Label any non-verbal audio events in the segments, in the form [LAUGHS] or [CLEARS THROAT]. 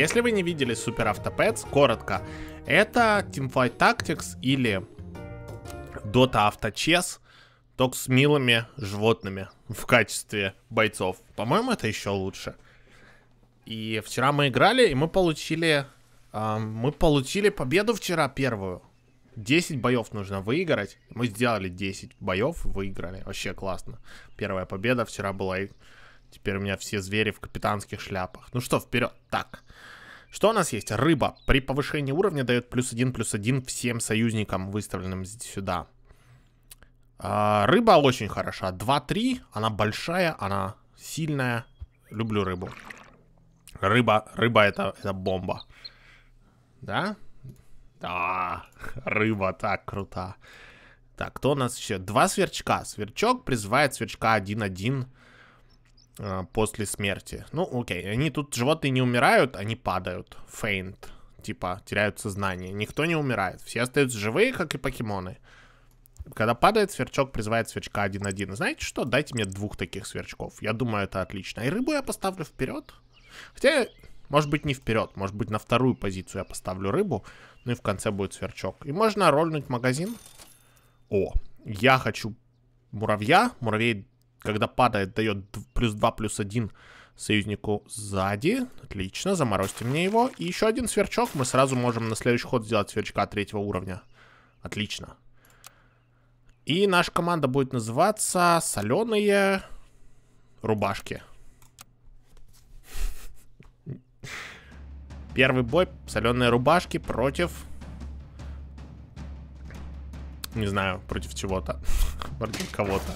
Если вы не видели Супер Автопэтс, коротко, это Teamfight Tactics или Dota Auto Chess, только с милыми животными в качестве бойцов. По-моему, это еще лучше. И вчера мы играли, и мы получили... Э, мы получили победу вчера первую. 10 боев нужно выиграть. Мы сделали 10 боев, выиграли. Вообще классно. Первая победа вчера была Теперь у меня все звери в капитанских шляпах. Ну что, вперед. Так. Что у нас есть? Рыба. При повышении уровня дает плюс один, плюс один всем союзникам, выставленным сюда. А, рыба очень хороша. 2-3. Она большая, она сильная. Люблю рыбу. Рыба, рыба это, это бомба. Да? Да, [LAUGHS] рыба так крута. Так, кто у нас еще? Два сверчка. Сверчок призывает сверчка 1-1 Э, после смерти. Ну, окей, они тут, животные не умирают, они падают, фейнт, типа, теряют сознание. Никто не умирает, все остаются живые, как и покемоны. Когда падает сверчок, призывает сверчка 1-1. Знаете что? Дайте мне двух таких сверчков. Я думаю, это отлично. И рыбу я поставлю вперед. Хотя, может быть, не вперед. Может быть, на вторую позицию я поставлю рыбу. Ну и в конце будет сверчок. И можно рольнуть магазин. О, я хочу муравья. Муравей когда падает, дает плюс 2, плюс 1 союзнику сзади. Отлично, заморозьте мне его. И еще один сверчок. Мы сразу можем на следующий ход сделать сверчка третьего уровня. Отлично. И наша команда будет называться «Соленые рубашки». Первый бой «Соленые рубашки» против... Не знаю, против чего-то. [LAUGHS] Против кого-то.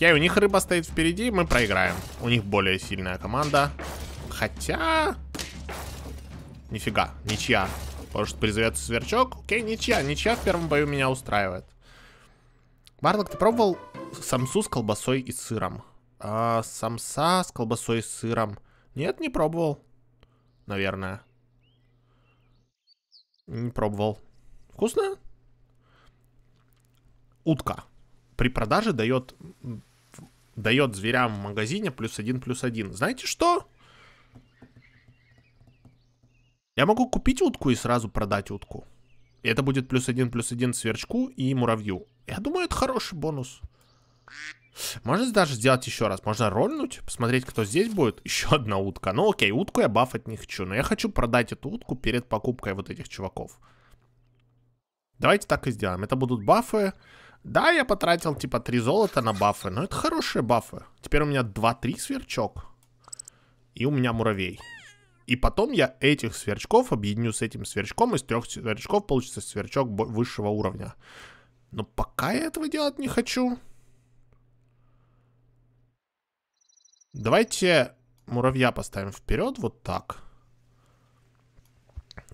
Я и у них рыба стоит впереди, мы проиграем. У них более сильная команда. Хотя... Нифига, ничья. Может, призовет сверчок? Окей, ничья. Ничья в первом бою меня устраивает. Барлок, ты пробовал самсу с колбасой и сыром? А, самса с колбасой и сыром. Нет, не пробовал. Наверное. Не пробовал. Вкусно? Утка. При продаже дает дает зверям в магазине плюс один, плюс один. Знаете что? Я могу купить утку и сразу продать утку. И это будет плюс один, плюс один сверчку и муравью. Я думаю, это хороший бонус. Можно даже сделать еще раз. Можно рольнуть, посмотреть, кто здесь будет. [LAUGHS] Еще одна утка. Ну окей, утку я бафать не хочу. Но я хочу продать эту утку перед покупкой вот этих чуваков. Давайте так и сделаем. Это будут бафы. Да, я потратил типа 3 золота на бафы, но это хорошие бафы. Теперь у меня 2-3 сверчок. И у меня муравей. И потом я этих сверчков объединю с этим сверчком. Из трех сверчков получится сверчок высшего уровня. Но пока я этого делать не хочу. Давайте муравья поставим вперед вот так.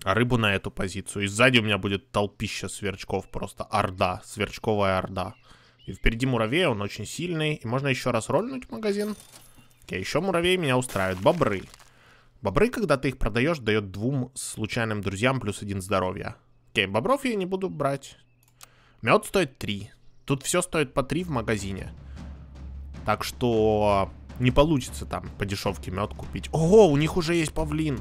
А рыбу на эту позицию. И сзади у меня будет толпища сверчков, просто орда, сверчковая орда. И впереди муравей, он очень сильный. И можно еще раз рольнуть магазин. Окей, еще муравей меня устраивает. Бобры. Бобры, когда ты их продаешь, дает двум случайным друзьям плюс один здоровья. Окей, бобров я не буду брать. Мед стоит три Тут все стоит по три в магазине. Так что не получится там по дешевке мед купить. Ого, у них уже есть павлин.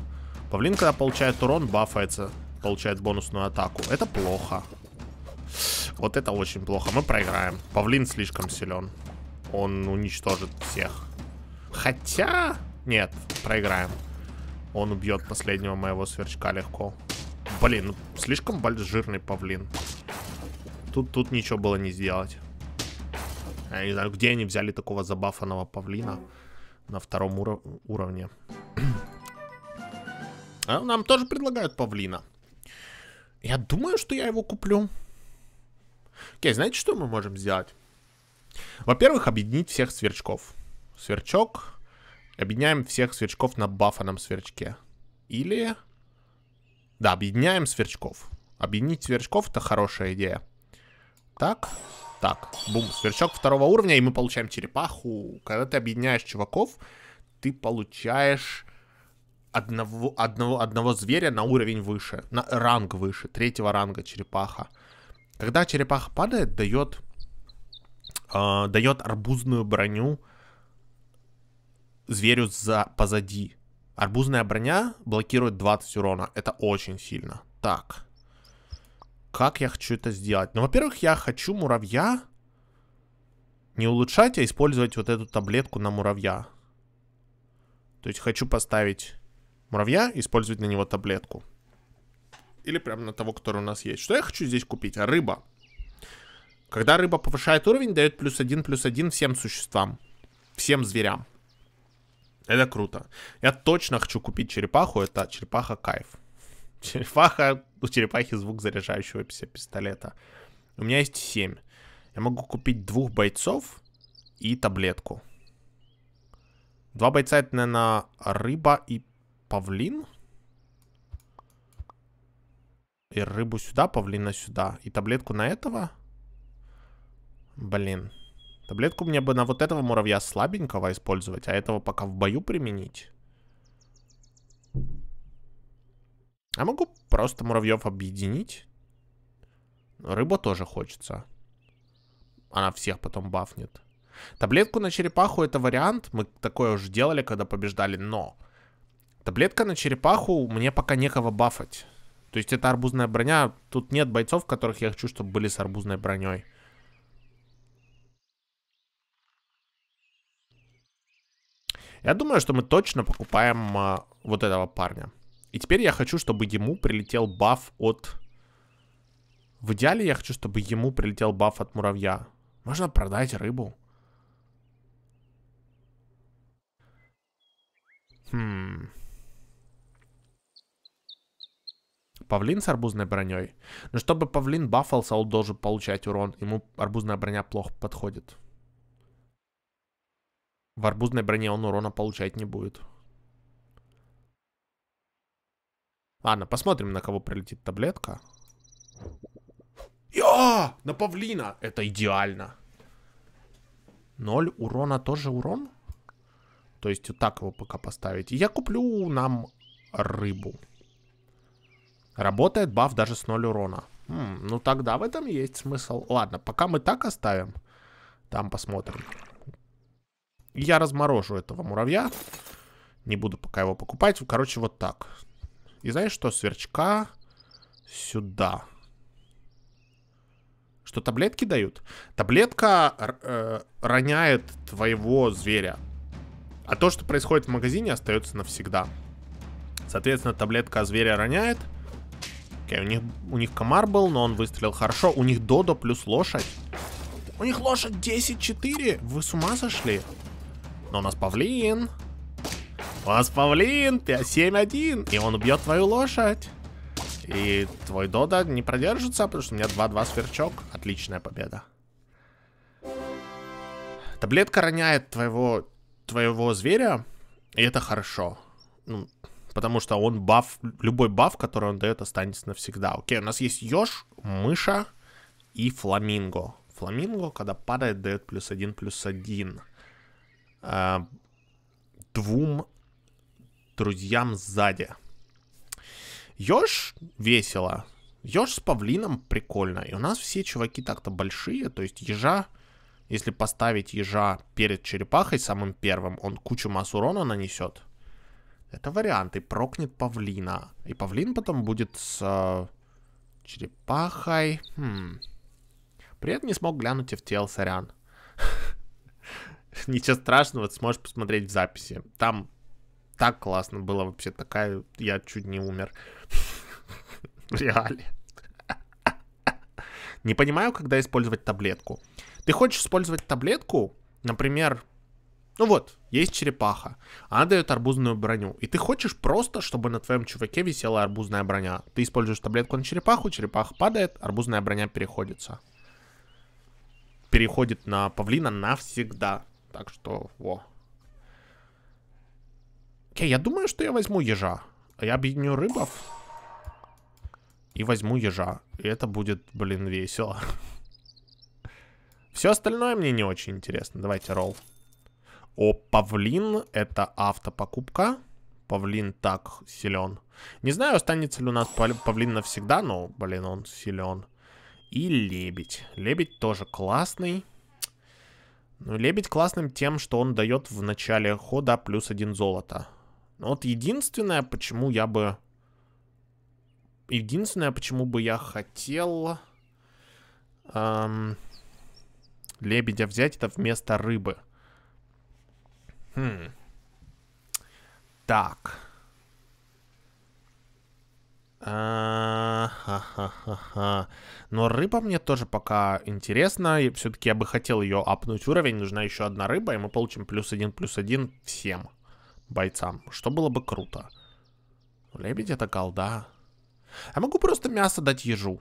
Павлин, когда получает урон, бафается. Получает бонусную атаку. Это плохо. Вот это очень плохо. Мы проиграем. Павлин слишком силен. Он уничтожит всех. Хотя... Нет, проиграем. Он убьет последнего моего сверчка легко. Блин, ну, слишком большой жирный павлин. Тут, тут ничего было не сделать. Я не знаю, где они взяли такого забафанного павлина на втором уров уровне. А нам тоже предлагают павлина. Я думаю, что я его куплю. Окей, знаете, что мы можем сделать? Во-первых, объединить всех сверчков. Сверчок. Объединяем всех сверчков на бафаном сверчке. Или... Да, объединяем сверчков. Объединить сверчков — это хорошая идея. Так, так, бум, сверчок второго уровня, и мы получаем черепаху. Когда ты объединяешь чуваков, ты получаешь одного, одного, одного зверя на уровень выше, на ранг выше, третьего ранга черепаха. Когда черепаха падает, дает, э, дает арбузную броню зверю за, позади. Арбузная броня блокирует 20 урона. Это очень сильно. Так. Как я хочу это сделать? Ну, во-первых, я хочу муравья не улучшать, а использовать вот эту таблетку на муравья. То есть хочу поставить муравья, использовать на него таблетку. Или прямо на того, который у нас есть. Что я хочу здесь купить? А рыба. Когда рыба повышает уровень, дает плюс один, плюс один всем существам. Всем зверям. Это круто. Я точно хочу купить черепаху. Это черепаха кайф. Черепаха... У черепахи звук заряжающего пистолета. У меня есть 7. Я могу купить двух бойцов и таблетку. Два бойца это, наверное, рыба и павлин. И рыбу сюда, павлина сюда. И таблетку на этого? Блин. Таблетку мне бы на вот этого муравья слабенького использовать, а этого пока в бою применить. А могу просто муравьев объединить. Рыба тоже хочется. Она всех потом бафнет. Таблетку на черепаху это вариант. Мы такое уже делали, когда побеждали, но... Таблетка на черепаху мне пока некого бафать. То есть это арбузная броня. Тут нет бойцов, которых я хочу, чтобы были с арбузной броней. Я думаю, что мы точно покупаем а, вот этого парня. И теперь я хочу, чтобы ему прилетел баф от... В идеале я хочу, чтобы ему прилетел баф от муравья. Можно продать рыбу. Хм... павлин с арбузной броней. Но чтобы павлин бафался, он должен получать урон. Ему арбузная броня плохо подходит. В арбузной броне он урона получать не будет. Ладно, посмотрим, на кого прилетит таблетка. Я! На павлина! Это идеально! Ноль урона тоже урон? То есть вот так его пока поставить. Я куплю нам рыбу. Работает баф даже с 0 урона. Хм, ну тогда в этом есть смысл. Ладно, пока мы так оставим. Там посмотрим. Я разморожу этого муравья. Не буду пока его покупать. Короче, вот так. И знаешь что? Сверчка сюда. Что таблетки дают? Таблетка э, роняет твоего зверя. А то, что происходит в магазине, остается навсегда. Соответственно, таблетка зверя роняет. Окей, у них, у них комар был, но он выстрелил хорошо. У них Додо плюс лошадь. У них лошадь 10-4. Вы с ума сошли? Но у нас павлин. У нас павлин 7-1. И он убьет твою лошадь. И твой додо не продержится, потому что у меня 2-2 сверчок. Отличная победа. Таблетка роняет твоего, твоего зверя, и это хорошо. Ну, потому что он баф, любой баф, который он дает, останется навсегда. Окей, у нас есть Ёж, мыша и фламинго. Фламинго, когда падает, дает плюс один, плюс один. А, двум друзьям сзади. Ёж весело. Ёж с павлином прикольно. И у нас все чуваки так-то большие. То есть ежа, если поставить ежа перед черепахой самым первым, он кучу масс урона нанесет. Это вариант. И прокнет павлина. И павлин потом будет с э, черепахой. Хм. При не смог глянуть тело сорян. [LAUGHS] Ничего страшного, ты сможешь посмотреть в записи. Там так классно было вообще. Такая... Я чуть не умер. [LAUGHS] В реале. [LAUGHS] Не понимаю, когда использовать таблетку. Ты хочешь использовать таблетку, например, ну вот, есть черепаха, она дает арбузную броню. И ты хочешь просто, чтобы на твоем чуваке висела арбузная броня. Ты используешь таблетку на черепаху, черепаха падает, арбузная броня переходится. Переходит на павлина навсегда. Так что, во. Окей, я думаю, что я возьму ежа. Я объединю рыбов и возьму ежа. И это будет, блин, весело. [LAUGHS] Все остальное мне не очень интересно. Давайте ролл. О, павлин — это автопокупка. Павлин так силен. Не знаю, останется ли у нас павлин навсегда, но, блин, он силен. И лебедь. Лебедь тоже классный. Ну, лебедь классным тем, что он дает в начале хода плюс один золото. Вот единственное, почему я бы... Единственное, почему бы я хотел... Эм... Лебедя взять это вместо рыбы. Хм. Так. А -ха -ха -ха. Но рыба мне тоже пока интересна. И все-таки я бы хотел ее апнуть уровень. Нужна еще одна рыба, и мы получим плюс один, плюс один всем бойцам. Что было бы круто. Лебедь это голда. Я могу просто мясо дать ежу.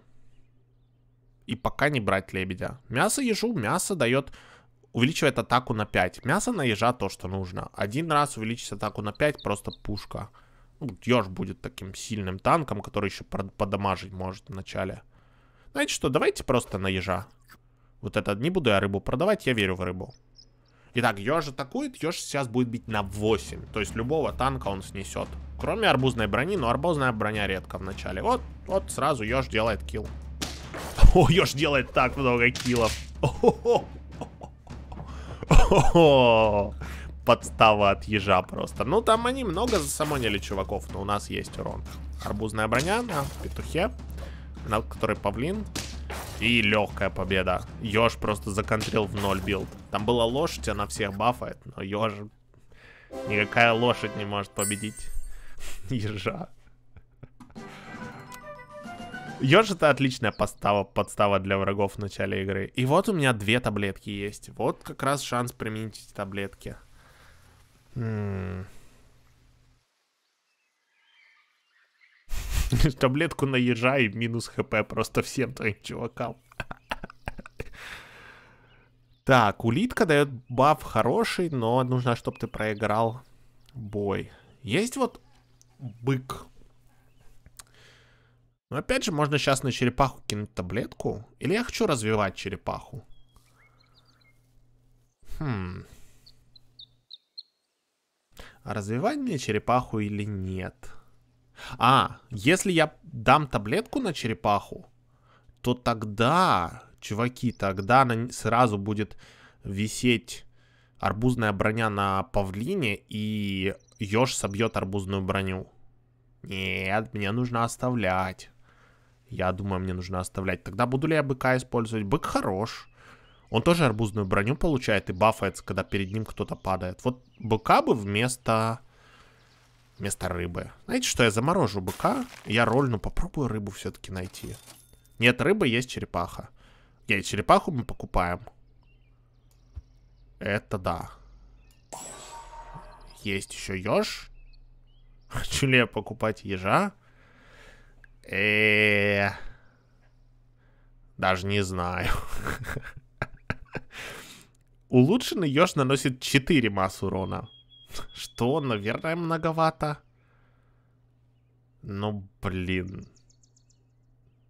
И пока не брать лебедя. Мясо ежу, мясо дает увеличивает атаку на 5. Мясо на ежа то, что нужно. Один раз увеличить атаку на 5, просто пушка. Ну, еж будет таким сильным танком, который еще подамажить может вначале. Знаете что, давайте просто на ежа. Вот это не буду я рыбу продавать, я верю в рыбу. Итак, еж атакует, еж сейчас будет бить на 8. То есть любого танка он снесет. Кроме арбузной брони, но арбузная броня редко в начале. Вот, вот сразу еж делает килл. [LAUGHS] О, еж делает так много килов О -хо -хо. О, подстава от ежа просто. Ну, там они много засамонили чуваков, но у нас есть урон. Арбузная броня на петухе, на которой павлин. И легкая победа. Ёж просто законтрил в ноль билд. Там была лошадь, она всех бафает, но ёж... Никакая лошадь не может победить [LAUGHS] ежа. Ёж это отличная подстава, подстава для врагов в начале игры. И вот у меня две таблетки есть. Вот как раз шанс применить эти таблетки. [LAUGHS] Таблетку на ежа и минус хп просто всем твоим чувакам. [LAUGHS] Так, улитка дает баф хороший, но нужно, чтобы ты проиграл бой. Есть вот бык. Но опять же, можно сейчас на черепаху кинуть таблетку. Или я хочу развивать черепаху? Хм. А развивать мне черепаху или нет? А, если я дам таблетку на черепаху, то тогда, чуваки, тогда она сразу будет висеть арбузная броня на павлине, и еж собьет арбузную броню. Нет, мне нужно оставлять. Я думаю, мне нужно оставлять. Тогда буду ли я быка использовать? Бык хорош. Он тоже арбузную броню получает и бафается, когда перед ним кто-то падает. Вот быка бы вместо... Вместо рыбы. Знаете что, я заморожу быка. Я рольну, попробую рыбу все-таки найти. Нет рыбы, есть черепаха. Окей, черепаху мы покупаем. Это да. Есть еще еж. Хочу ли я покупать ежа? Э, даже не знаю. Улучшенный Ёж наносит 4 масс урона. Что, наверное, многовато. Ну, блин.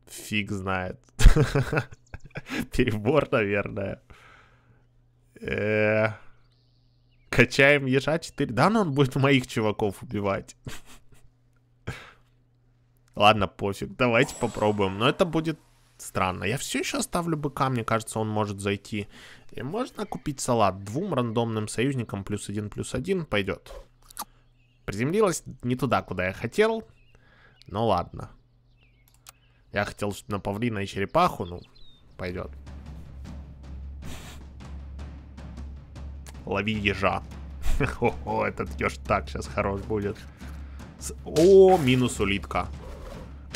Фиг знает. Перебор, наверное. Э, качаем ежа 4. Да, но он будет моих чуваков убивать. Ладно, пофиг, давайте попробуем. Но это будет странно. Я все еще оставлю быка, мне кажется, он может зайти. И можно купить салат двум рандомным союзникам, плюс один, плюс один, пойдет. Приземлилась не туда, куда я хотел. Но ну ладно. Я хотел на павлина и черепаху, ну, пойдет. Лови ежа. [LAUGHS] О, этот еж так сейчас хорош будет. О, минус улитка.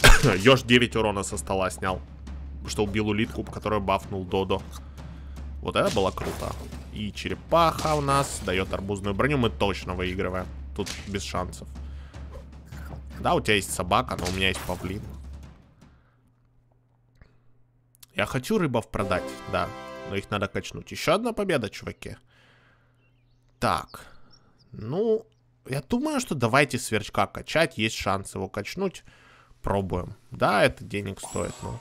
[COUGHS] Ёж 9 урона со стола снял. Что убил улитку, по которой бафнул Додо. Вот это было круто. И черепаха у нас дает арбузную броню. Мы точно выигрываем. Тут без шансов. Да, у тебя есть собака, но у меня есть павлин. Я хочу рыбов продать, да. Но их надо качнуть. Еще одна победа, чуваки. Так. Ну, я думаю, что давайте сверчка качать. Есть шанс его качнуть. Пробуем. Да, это денег стоит, но...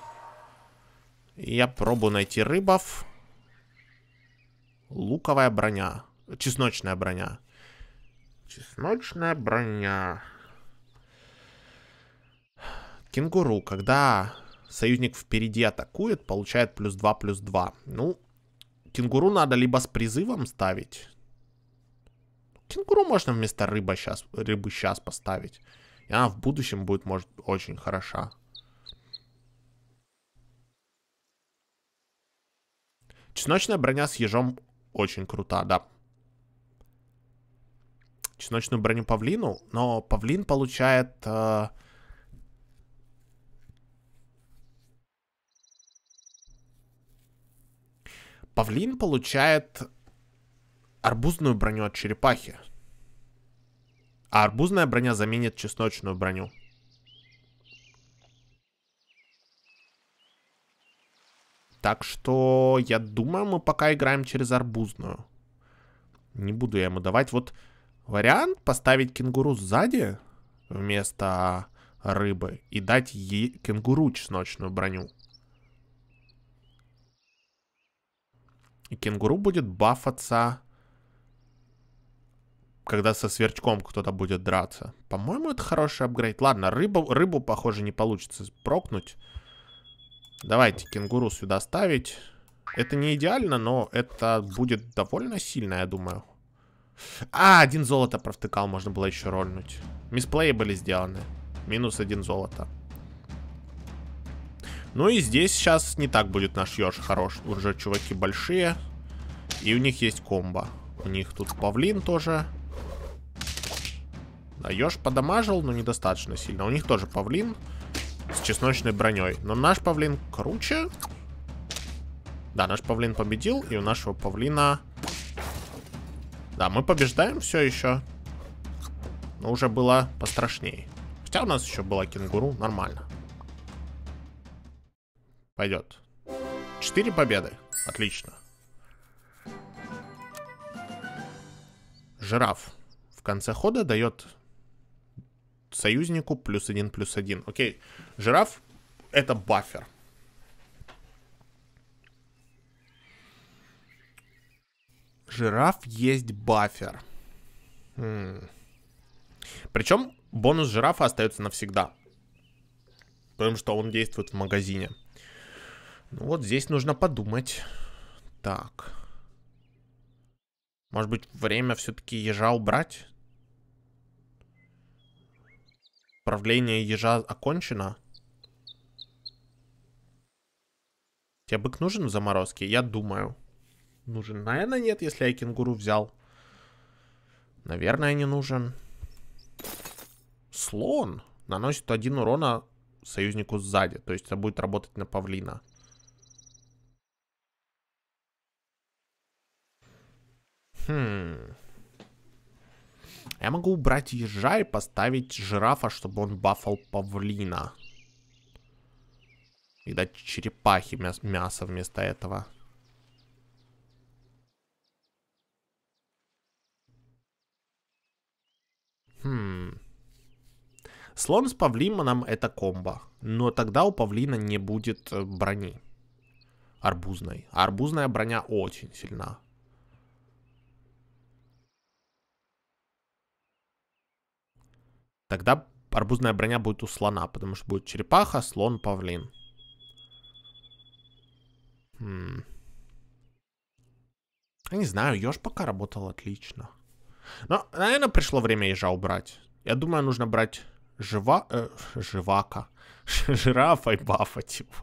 Я пробую найти рыбов. Луковая броня. Чесночная броня. Чесночная броня. Кенгуру, когда союзник впереди атакует, получает плюс 2, плюс 2. Ну, кенгуру надо либо с призывом ставить. Кенгуру можно вместо рыба сейчас, рыбы сейчас поставить. И она в будущем будет, может, очень хороша. Чесночная броня с ежом очень крута, да. Чесночную броню павлину, но павлин получает... Э... Павлин получает арбузную броню от черепахи. А арбузная броня заменит чесночную броню. Так что я думаю, мы пока играем через арбузную. Не буду я ему давать. Вот вариант поставить кенгуру сзади вместо рыбы и дать ей кенгуру чесночную броню. И кенгуру будет бафаться когда со сверчком кто-то будет драться. По-моему, это хороший апгрейд. Ладно, рыбу, рыбу, похоже, не получится прокнуть. Давайте кенгуру сюда ставить. Это не идеально, но это будет довольно сильно, я думаю. А, один золото провтыкал, можно было еще рольнуть. Мисплеи были сделаны. Минус один золото. Ну и здесь сейчас не так будет наш еж хорош. Уже чуваки большие. И у них есть комбо. У них тут павлин тоже. А еж подамажил, но недостаточно сильно. У них тоже павлин с чесночной броней. Но наш павлин круче. Да, наш павлин победил, и у нашего павлина... Да, мы побеждаем все еще. Но уже было пострашнее. Хотя у нас еще была кенгуру, нормально. Пойдет. Четыре победы. Отлично. Жираф в конце хода дает союзнику плюс один, плюс один. Окей, жираф — это бафер. Жираф есть бафер. Хм. Причем бонус жирафа остается навсегда. Потому что он действует в магазине. Ну вот здесь нужно подумать. Так. Может быть, время все-таки ежа убрать? Правление ежа окончено? Тебе бык нужен в заморозке? Я думаю. Нужен? Наверное, нет, если я кенгуру взял. Наверное, не нужен. Слон наносит один урона союзнику сзади. То есть это будет работать на павлина. Хм. А я могу убрать ежа и поставить жирафа, чтобы он бафал павлина. И дать черепахе мя мясо вместо этого. Хм. Слон с павлином это комбо. Но тогда у павлина не будет э, брони. Арбузной. А арбузная броня очень сильна. Тогда арбузная броня будет у слона, потому что будет черепаха, слон, павлин. Хм. Я не знаю, еж пока работал отлично. Но, наверное, пришло время ежа убрать. Я думаю, нужно брать жива... Э, живака. [LAUGHS] Жирафа и бафать типа.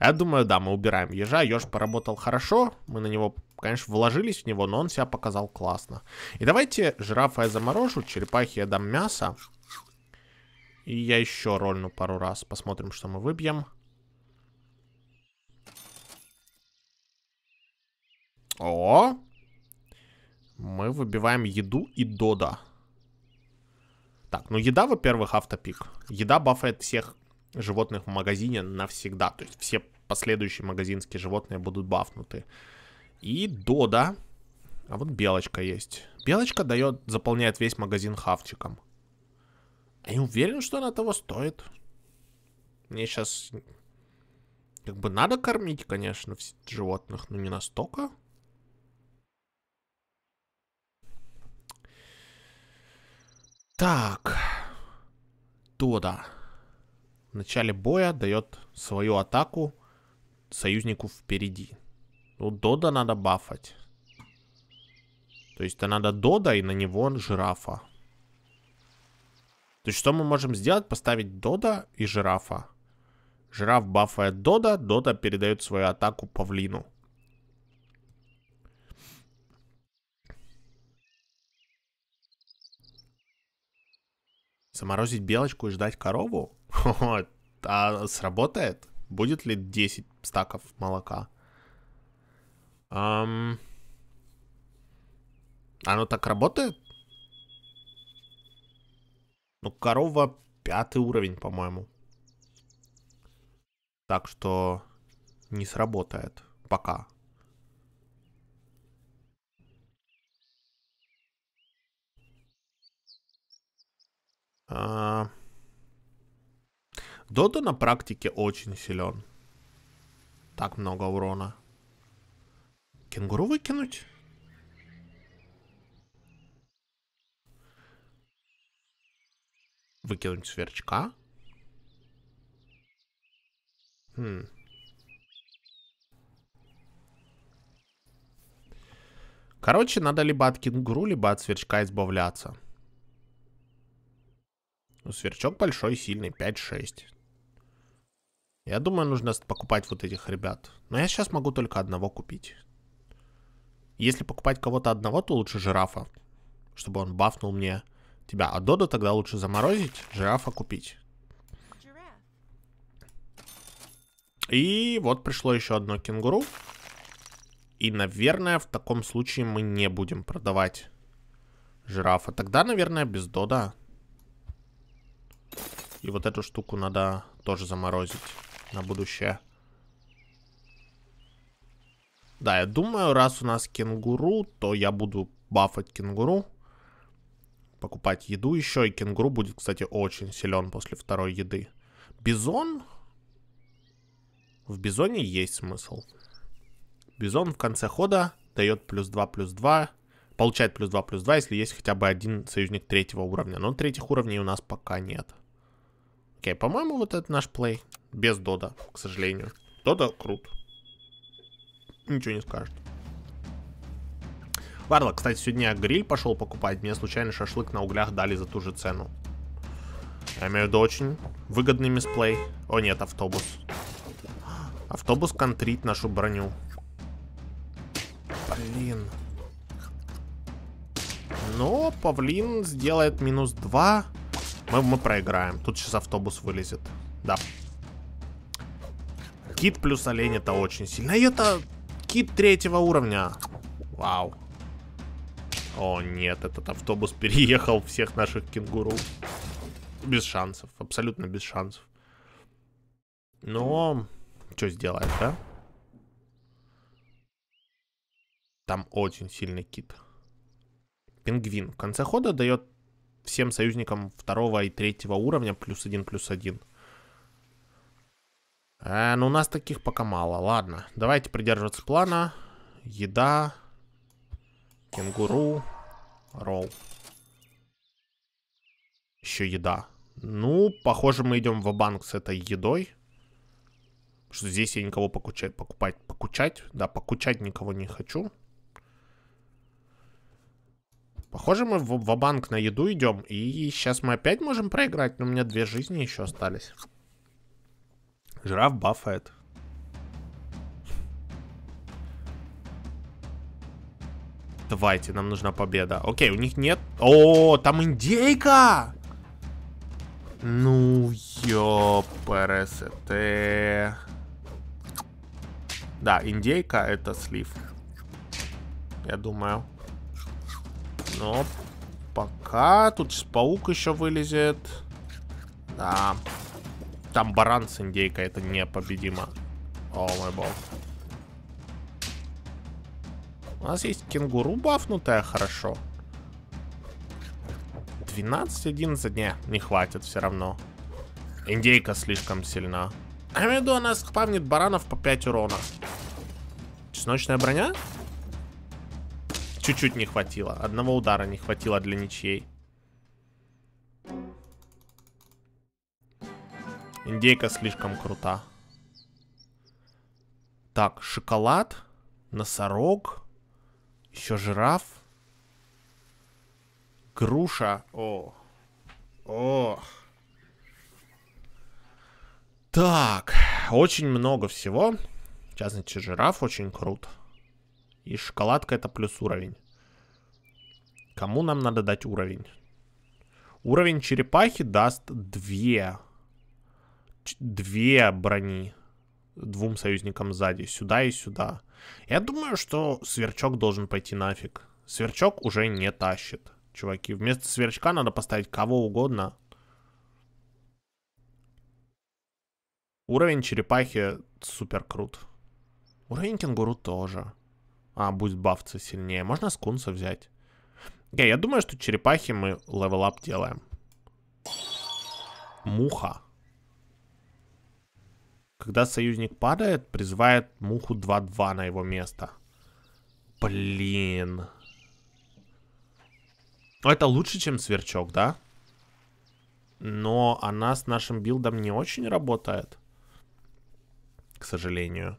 Я думаю, да, мы убираем ежа. Еж поработал хорошо. Мы на него Конечно, вложились в него, но он себя показал классно. И давайте жирафа я заморожу, черепахи я дам мясо. И я еще рольну пару раз. Посмотрим, что мы выбьем. О! Мы выбиваем еду и дода. Так, ну еда, во-первых, автопик. Еда бафает всех животных в магазине навсегда. То есть все последующие магазинские животные будут бафнуты. И Дода. А вот Белочка есть. Белочка дает, заполняет весь магазин хавчиком. А я уверен, что она того стоит. Мне сейчас... Как бы надо кормить, конечно, животных, но не настолько. Так. Дода. В начале боя дает свою атаку союзнику впереди. Ну, Дода надо бафать. То есть-то надо Дода и на него он жирафа. То есть что мы можем сделать? Поставить Дода и жирафа. Жираф бафает Дода, Дода передает свою атаку павлину. Заморозить белочку и ждать корову? [LAUGHS] А сработает? Будет ли 10 стаков молока? Эм... Оно так работает? Ну, корова пятый уровень, по-моему. Так что не сработает пока. А... на практике очень силен. Так много урона. Кенгуру выкинуть? Выкинуть сверчка? Хм. Короче, надо либо от кенгуру, либо от сверчка избавляться. Ну, сверчок большой, сильный, 5-6. Я думаю, нужно покупать вот этих ребят. Но я сейчас могу только одного купить. Если покупать кого-то одного, то лучше жирафа, чтобы он бафнул мне тебя. А Додо тогда лучше заморозить, жирафа купить. И вот пришло еще одно кенгуру. И, наверное, в таком случае мы не будем продавать жирафа. Тогда, наверное, без Дода. И вот эту штуку надо тоже заморозить на будущее. Да, я думаю, раз у нас кенгуру, то я буду бафать кенгуру. Покупать еду еще. И кенгуру будет, кстати, очень силен после второй еды. Бизон? В бизоне есть смысл. Бизон в конце хода дает плюс 2, плюс 2. Получает плюс 2, плюс 2, если есть хотя бы один союзник третьего уровня. Но третьих уровней у нас пока нет. Окей, по-моему, вот это наш плей. Без Дода, к сожалению. Дода крут ничего не скажет. Варла, кстати, сегодня гриль пошел покупать. Мне случайно шашлык на углях дали за ту же цену. Я имею в виду очень выгодный мисплей. О нет, автобус. Автобус контрит нашу броню. Блин. Но павлин сделает минус 2. Мы, мы проиграем. Тут сейчас автобус вылезет. Да. Кит плюс олень это очень сильно. И а это Кит третьего уровня. Вау. О, нет, этот автобус [LAUGHS] переехал всех наших кенгуру. Без шансов, абсолютно без шансов. Но, что сделаешь, да? Там очень сильный кит. Пингвин. В конце хода дает всем союзникам второго и третьего уровня плюс один, плюс один. Э, но ну, у нас таких пока мало. Ладно, давайте придерживаться плана. Еда. Кенгуру. Ролл. Еще еда. Ну, похоже, мы идем в банк с этой едой. Что здесь я никого покучать, покупать, покучать. Да, покучать никого не хочу. Похоже, мы в банк на еду идем. И сейчас мы опять можем проиграть, но у меня две жизни еще остались. Жираф бафает. Давайте, нам нужна победа. Окей, у них нет... О, там индейка! Ну, ёпрст. Да, индейка это слив. Я думаю. Но пока тут паук еще вылезет. Да. Там баран с индейкой, это непобедимо. О мой бог. У нас есть кенгуру бафнутая, хорошо. 12-11 дня не хватит все равно. Индейка слишком сильна. А в виду она спавнит баранов по 5 урона. Чесночная броня? Чуть-чуть не хватило. Одного удара не хватило для ничьей. Индейка слишком крута. Так, шоколад, носорог, еще жираф, груша. О, о. Так, очень много всего. В частности, жираф очень крут. И шоколадка это плюс уровень. Кому нам надо дать уровень? Уровень черепахи даст две две брони двум союзникам сзади, сюда и сюда. Я думаю, что сверчок должен пойти нафиг. Сверчок уже не тащит, чуваки. Вместо сверчка надо поставить кого угодно. Уровень черепахи супер крут. Уровень кенгуру тоже. А, будет бафться сильнее. Можно скунса взять. Я, я думаю, что черепахи мы левелап делаем. Муха. Когда союзник падает, призывает муху 2-2 на его место. Блин. Это лучше, чем сверчок, да? Но она с нашим билдом не очень работает. К сожалению.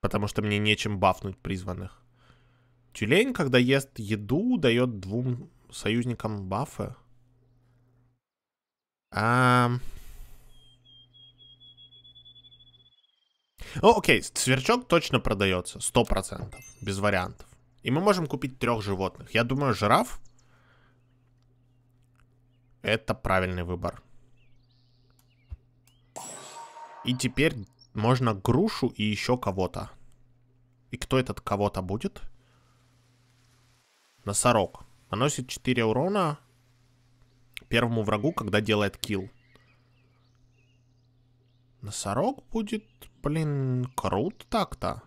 Потому что мне нечем бафнуть призванных. Тюлень, когда ест еду, дает двум союзникам бафы. А... Ну, окей, сверчок точно продается, сто процентов, без вариантов. И мы можем купить трех животных. Я думаю, жираф — это правильный выбор. И теперь можно грушу и еще кого-то. И кто этот кого-то будет? — Носорог. Наносит 4 урона первому врагу, когда делает килл. Носорог будет, блин, крут так-то.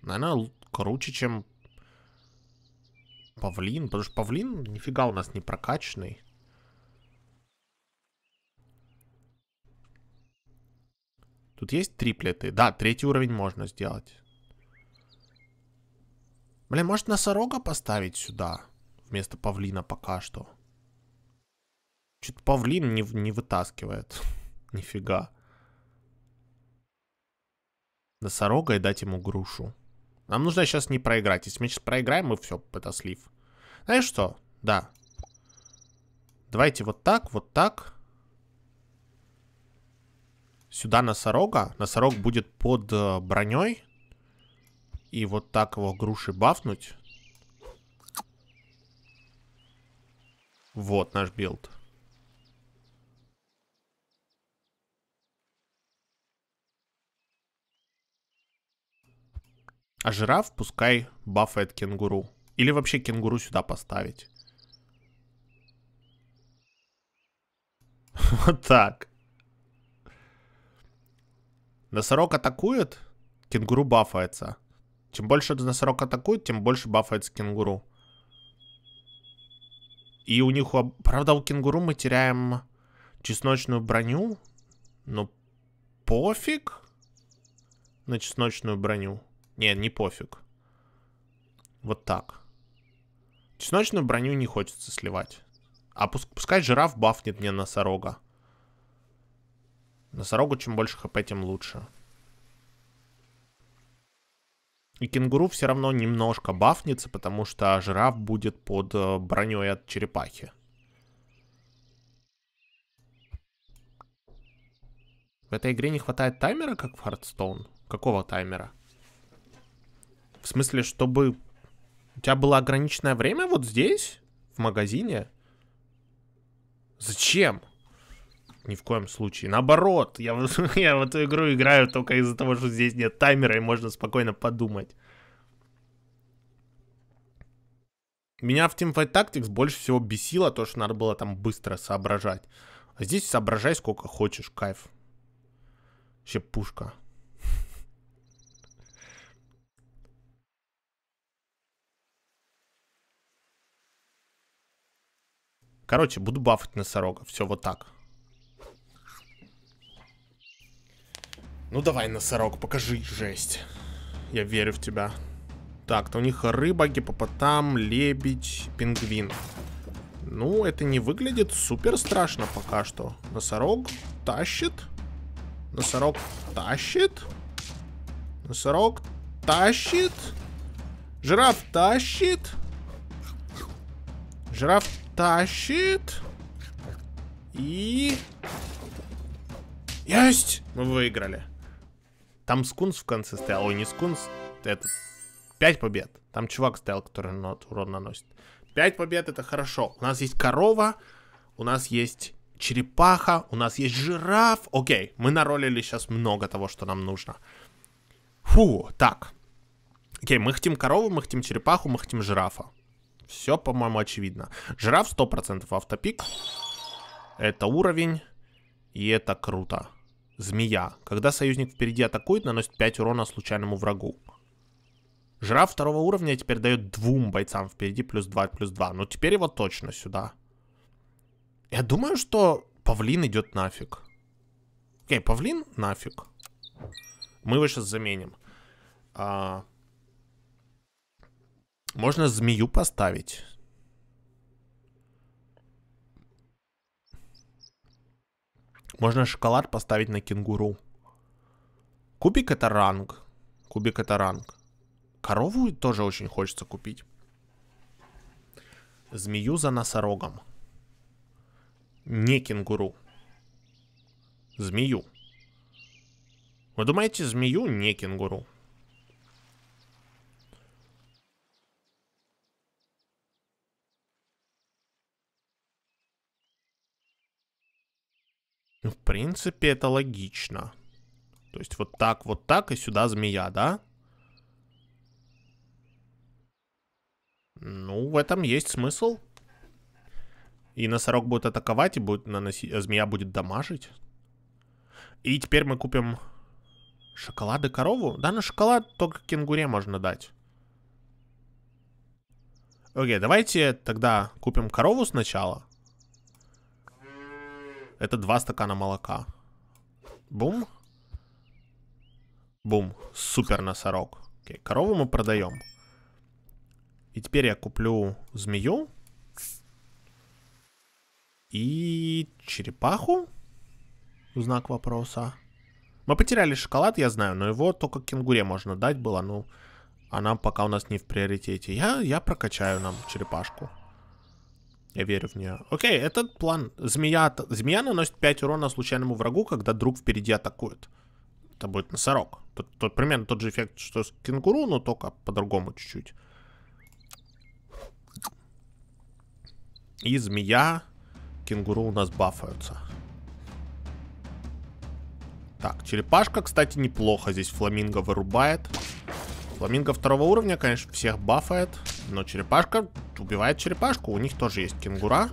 Наверное, круче, чем павлин. Потому что павлин нифига у нас не прокачанный. Тут есть триплеты? Да, третий уровень можно сделать. Бля, может носорога поставить сюда? Вместо павлина пока что. Что-то павлин не, не вытаскивает. [LAUGHS] Нифига. Носорога и дать ему грушу. Нам нужно сейчас не проиграть. Если мы сейчас проиграем, мы все, это слив. Знаешь что? Да. Давайте вот так, вот так. Сюда носорога. Носорог будет под э, броней и вот так его груши бафнуть. Вот наш билд. А жираф пускай бафает кенгуру. Или вообще кенгуру сюда поставить. [LAUGHS] Вот так. Носорог атакует, кенгуру бафается. Чем больше носорог атакует, тем больше бафается кенгуру. И у них... Правда, у кенгуру мы теряем чесночную броню. Но пофиг на чесночную броню. Не, не пофиг. Вот так. Чесночную броню не хочется сливать. А пускай жираф бафнет мне носорога. Носорогу чем больше хп, тем лучше. И кенгуру все равно немножко бафнется, потому что жираф будет под э, броней от черепахи. В этой игре не хватает таймера, как в Хардстоун? Какого таймера? В смысле, чтобы у тебя было ограниченное время вот здесь, в магазине? Зачем? Ни в коем случае. Наоборот, я, [LAUGHS] я в эту игру играю только из-за того, что здесь нет таймера и можно спокойно подумать. Меня в Teamfight Tactics больше всего бесило то, что надо было там быстро соображать. А здесь соображай сколько хочешь, кайф. Вообще пушка. Короче, буду бафать носорога. Все вот так. Ну давай, носорог, покажи жесть. Я верю в тебя. Так, то у них рыба, гипопотам, лебедь, пингвин. Ну, это не выглядит супер страшно пока что. Носорог тащит. Носорог тащит. Носорог тащит. Жираф тащит. Жираф тащит. И... Есть! Мы выиграли. Там скунс в конце стоял. Ой, не скунс, это 5 побед. Там чувак стоял, который урон наносит. 5 побед это хорошо. У нас есть корова, у нас есть черепаха, у нас есть жираф. Окей, мы наролили сейчас много того, что нам нужно. Фу, так. Окей, мы хотим корову, мы хотим черепаху, мы хотим жирафа. Все, по-моему, очевидно. Жираф 100% автопик. Это уровень. И это круто. Змея. Когда союзник впереди атакует, наносит 5 урона случайному врагу. Жираф второго уровня теперь дает двум бойцам впереди плюс 2, плюс 2. Но ну, теперь его точно сюда. Я думаю, что павлин идет нафиг. Окей, павлин нафиг. Мы его сейчас заменим. А... Можно змею поставить. Можно шоколад поставить на кенгуру. Кубик это ранг. Кубик это ранг. Корову тоже очень хочется купить. Змею за носорогом. Не кенгуру. Змею. Вы думаете, змею не кенгуру? Ну, в принципе, это логично. То есть вот так, вот так и сюда змея, да? Ну, в этом есть смысл. И носорог будет атаковать, и будет наносить, а змея будет дамажить. И теперь мы купим шоколады корову. Да, на шоколад только кенгуре можно дать. Окей, давайте тогда купим корову сначала. Это два стакана молока. Бум. Бум. Супер носорог. Окей, корову мы продаем. И теперь я куплю змею. И черепаху? Знак вопроса. Мы потеряли шоколад, я знаю, но его только кенгуре можно дать было. Ну, она пока у нас не в приоритете. Я, я прокачаю нам черепашку. Я верю в нее. Окей, этот план. Змея, змея наносит 5 урона случайному врагу, когда друг впереди атакует. Это будет носорог. Тут, тут примерно тот же эффект, что с кенгуру, но только по-другому чуть-чуть. И змея, кенгуру у нас бафаются. Так, черепашка, кстати, неплохо здесь фламинго вырубает. Фламинго второго уровня, конечно, всех бафает. Но черепашка убивает черепашку. У них тоже есть кенгура.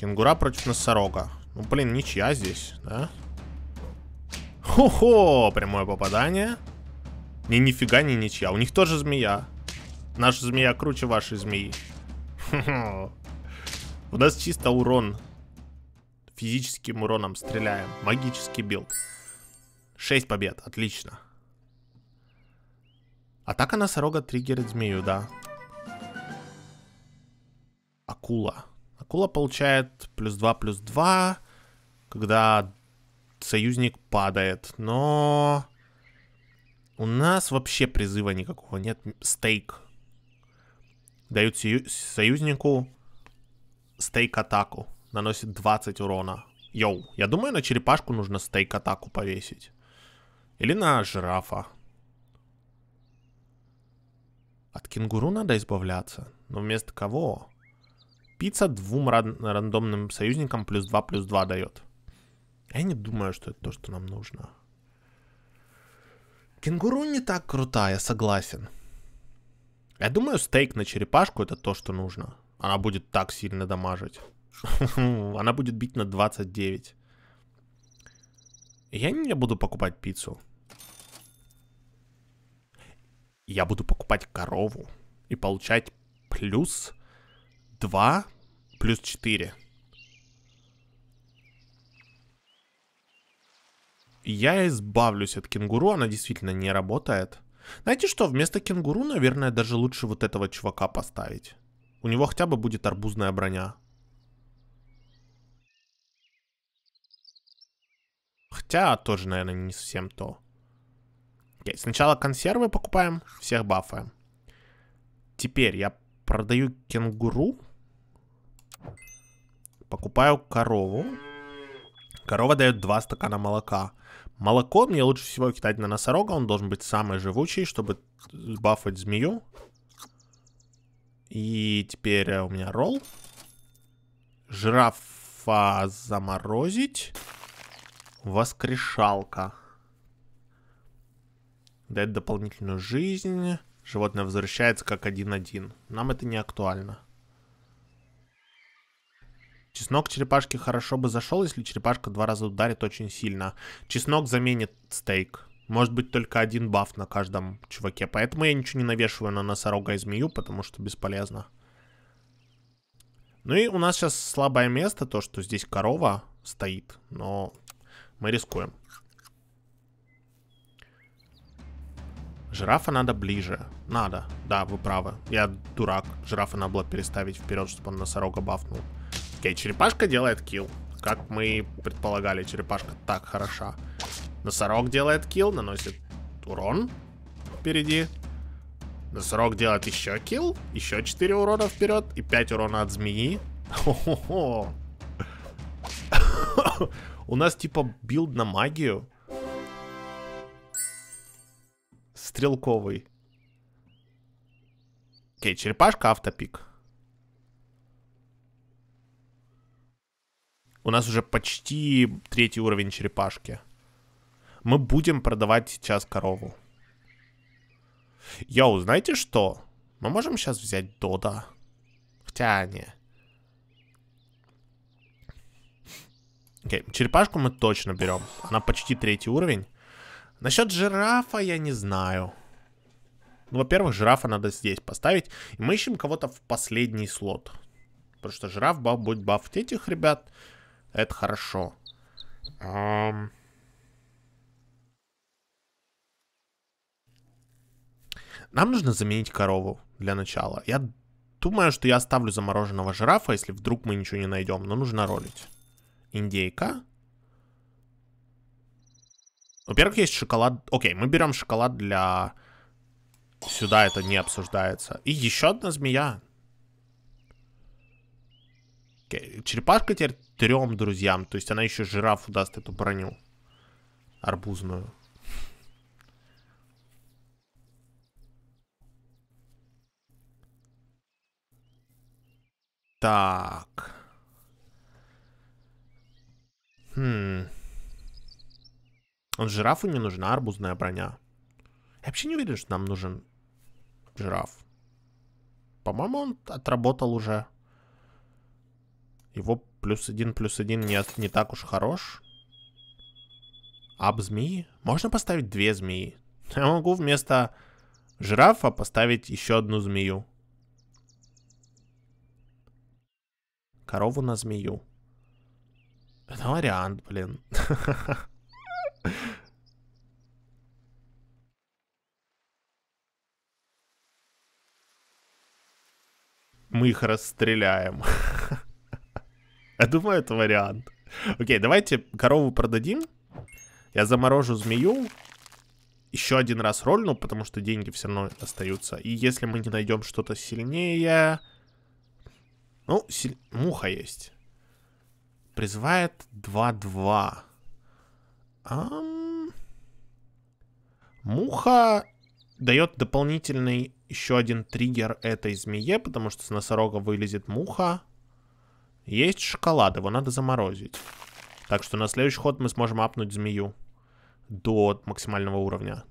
Кенгура против носорога. Ну, блин, ничья здесь, да? Хо-хо! Прямое попадание. Не, нифига не ничья. У них тоже змея. Наша змея круче вашей змеи. У нас чисто урон. Физическим уроном стреляем. Магический билд. 6 побед. Отлично. Атака носорога триггерит змею, да. Акула. Акула получает плюс 2, плюс 2, когда союзник падает. Но у нас вообще призыва никакого нет. Стейк. Дают союзнику стейк-атаку. Наносит 20 урона. Йоу, я думаю, на черепашку нужно стейк-атаку повесить. Или на жирафа. От кенгуру надо избавляться. Но вместо кого? Пицца двум ран рандомным союзникам плюс 2 плюс 2 дает. Я не думаю, что это то, что нам нужно. Кенгуру не так крутая, я согласен. Я думаю, стейк на черепашку это то, что нужно. Она будет так сильно дамажить. [LAUGHS] Она будет бить на 29. Я не буду покупать пиццу я буду покупать корову и получать плюс 2, плюс 4. Я избавлюсь от кенгуру, она действительно не работает. Знаете что, вместо кенгуру, наверное, даже лучше вот этого чувака поставить. У него хотя бы будет арбузная броня. Хотя тоже, наверное, не совсем то. Окей, сначала консервы покупаем, всех бафаем. Теперь я продаю кенгуру. Покупаю корову. Корова дает 2 стакана молока. Молоко мне лучше всего кидать на носорога. Он должен быть самый живучий, чтобы бафать змею. И теперь у меня ролл. Жирафа заморозить. Воскрешалка дает дополнительную жизнь. Животное возвращается как один-один. Нам это не актуально. Чеснок черепашки хорошо бы зашел, если черепашка два раза ударит очень сильно. Чеснок заменит стейк. Может быть только один баф на каждом чуваке. Поэтому я ничего не навешиваю на носорога и змею, потому что бесполезно. Ну и у нас сейчас слабое место, то что здесь корова стоит. Но мы рискуем. Жирафа надо ближе. Надо. Да, вы правы. Я дурак. Жирафа надо было переставить вперед, чтобы он носорога бафнул. Окей, черепашка делает килл. Как мы предполагали, черепашка так хороша. Носорог делает килл, наносит урон впереди. Носорог делает еще килл, еще 4 урона вперед и 5 урона от змеи. [LAUGHS] У нас типа билд на магию. стрелковый. Окей, черепашка, автопик. У нас уже почти третий уровень черепашки. Мы будем продавать сейчас корову. Йоу, знаете что? Мы можем сейчас взять Дода. Хотя не. Окей, черепашку мы точно берем. Она почти третий уровень. Насчет жирафа я не знаю. Ну, во-первых, жирафа надо здесь поставить. И мы ищем кого-то в последний слот. Потому что жираф баф, будет баф этих ребят. Это хорошо. Um... Нам нужно заменить корову для начала. Я думаю, что я оставлю замороженного жирафа, если вдруг мы ничего не найдем. Но нужно ролить. Индейка. Во-первых, есть шоколад. Окей, мы берем шоколад для... Сюда это не обсуждается. И еще одна змея. Окей. Черепашка теперь трем друзьям. То есть она еще жирафу даст эту броню. Арбузную. Так. Хм. Он жирафу не нужна арбузная броня. Я вообще не уверен, что нам нужен жираф. По-моему, он отработал уже. Его плюс один, плюс один не, не так уж хорош. Аб змеи? Можно поставить две змеи. [LAUGHS] Я могу вместо жирафа поставить еще одну змею. Корову на змею. Это вариант, блин. [LAUGHS] Мы их расстреляем. [LAUGHS] Я думаю, это вариант. Окей, давайте корову продадим. Я заморожу змею. Еще один раз рольну, потому что деньги все равно остаются. И если мы не найдем что-то сильнее... Ну, силь... муха есть. Призывает 2-2. Ам... Муха дает дополнительный еще один триггер этой змее, потому что с носорога вылезет муха. Есть шоколад, его надо заморозить. Так что на следующий ход мы сможем апнуть змею до максимального уровня.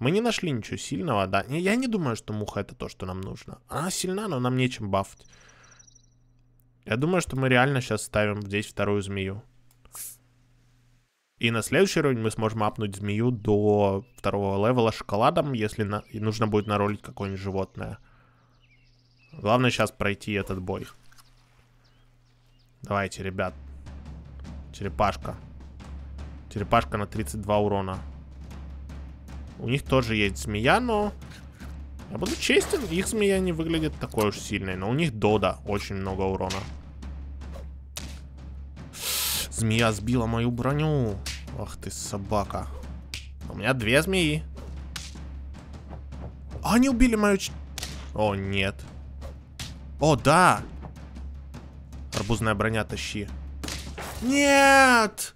Мы не нашли ничего сильного, да. Я не думаю, что муха это то, что нам нужно. Она сильна, но нам нечем бафть. Я думаю, что мы реально сейчас ставим здесь вторую змею. И на следующий уровень мы сможем апнуть змею до второго левела шоколадом, если на... И нужно будет наролить какое-нибудь животное. Главное сейчас пройти этот бой. Давайте, ребят. Черепашка. Черепашка на 32 урона. У них тоже есть змея, но... Я буду честен, их змея не выглядит такой уж сильной. Но у них дода очень много урона. Змея сбила мою броню. Ох, ты, собака. У меня две змеи. А они убили мою... О, нет. О, да! Арбузная броня тащи. Нет!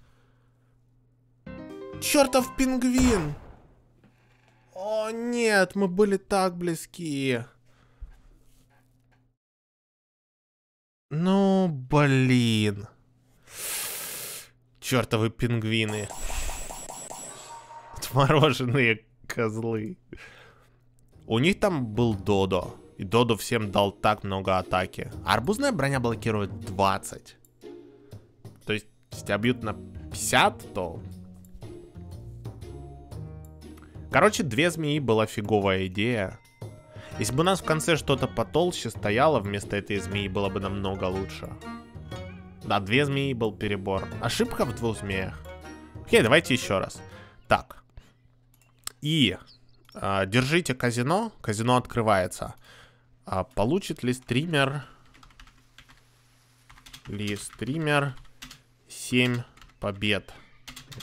Чертов пингвин! О, нет, мы были так близки. Ну, блин. Чертовы пингвины. Отмороженные козлы. У них там был Додо. И Додо всем дал так много атаки. Арбузная броня блокирует 20. То есть, если тебя бьют на 50, то... Короче, две змеи была фиговая идея. Если бы у нас в конце что-то потолще стояло, вместо этой змеи было бы намного лучше. Да, две змеи был перебор. Ошибка в двух змеях. Окей, давайте еще раз. Так. И э, держите казино. Казино открывается. А получит ли стример... Ли стример 7 побед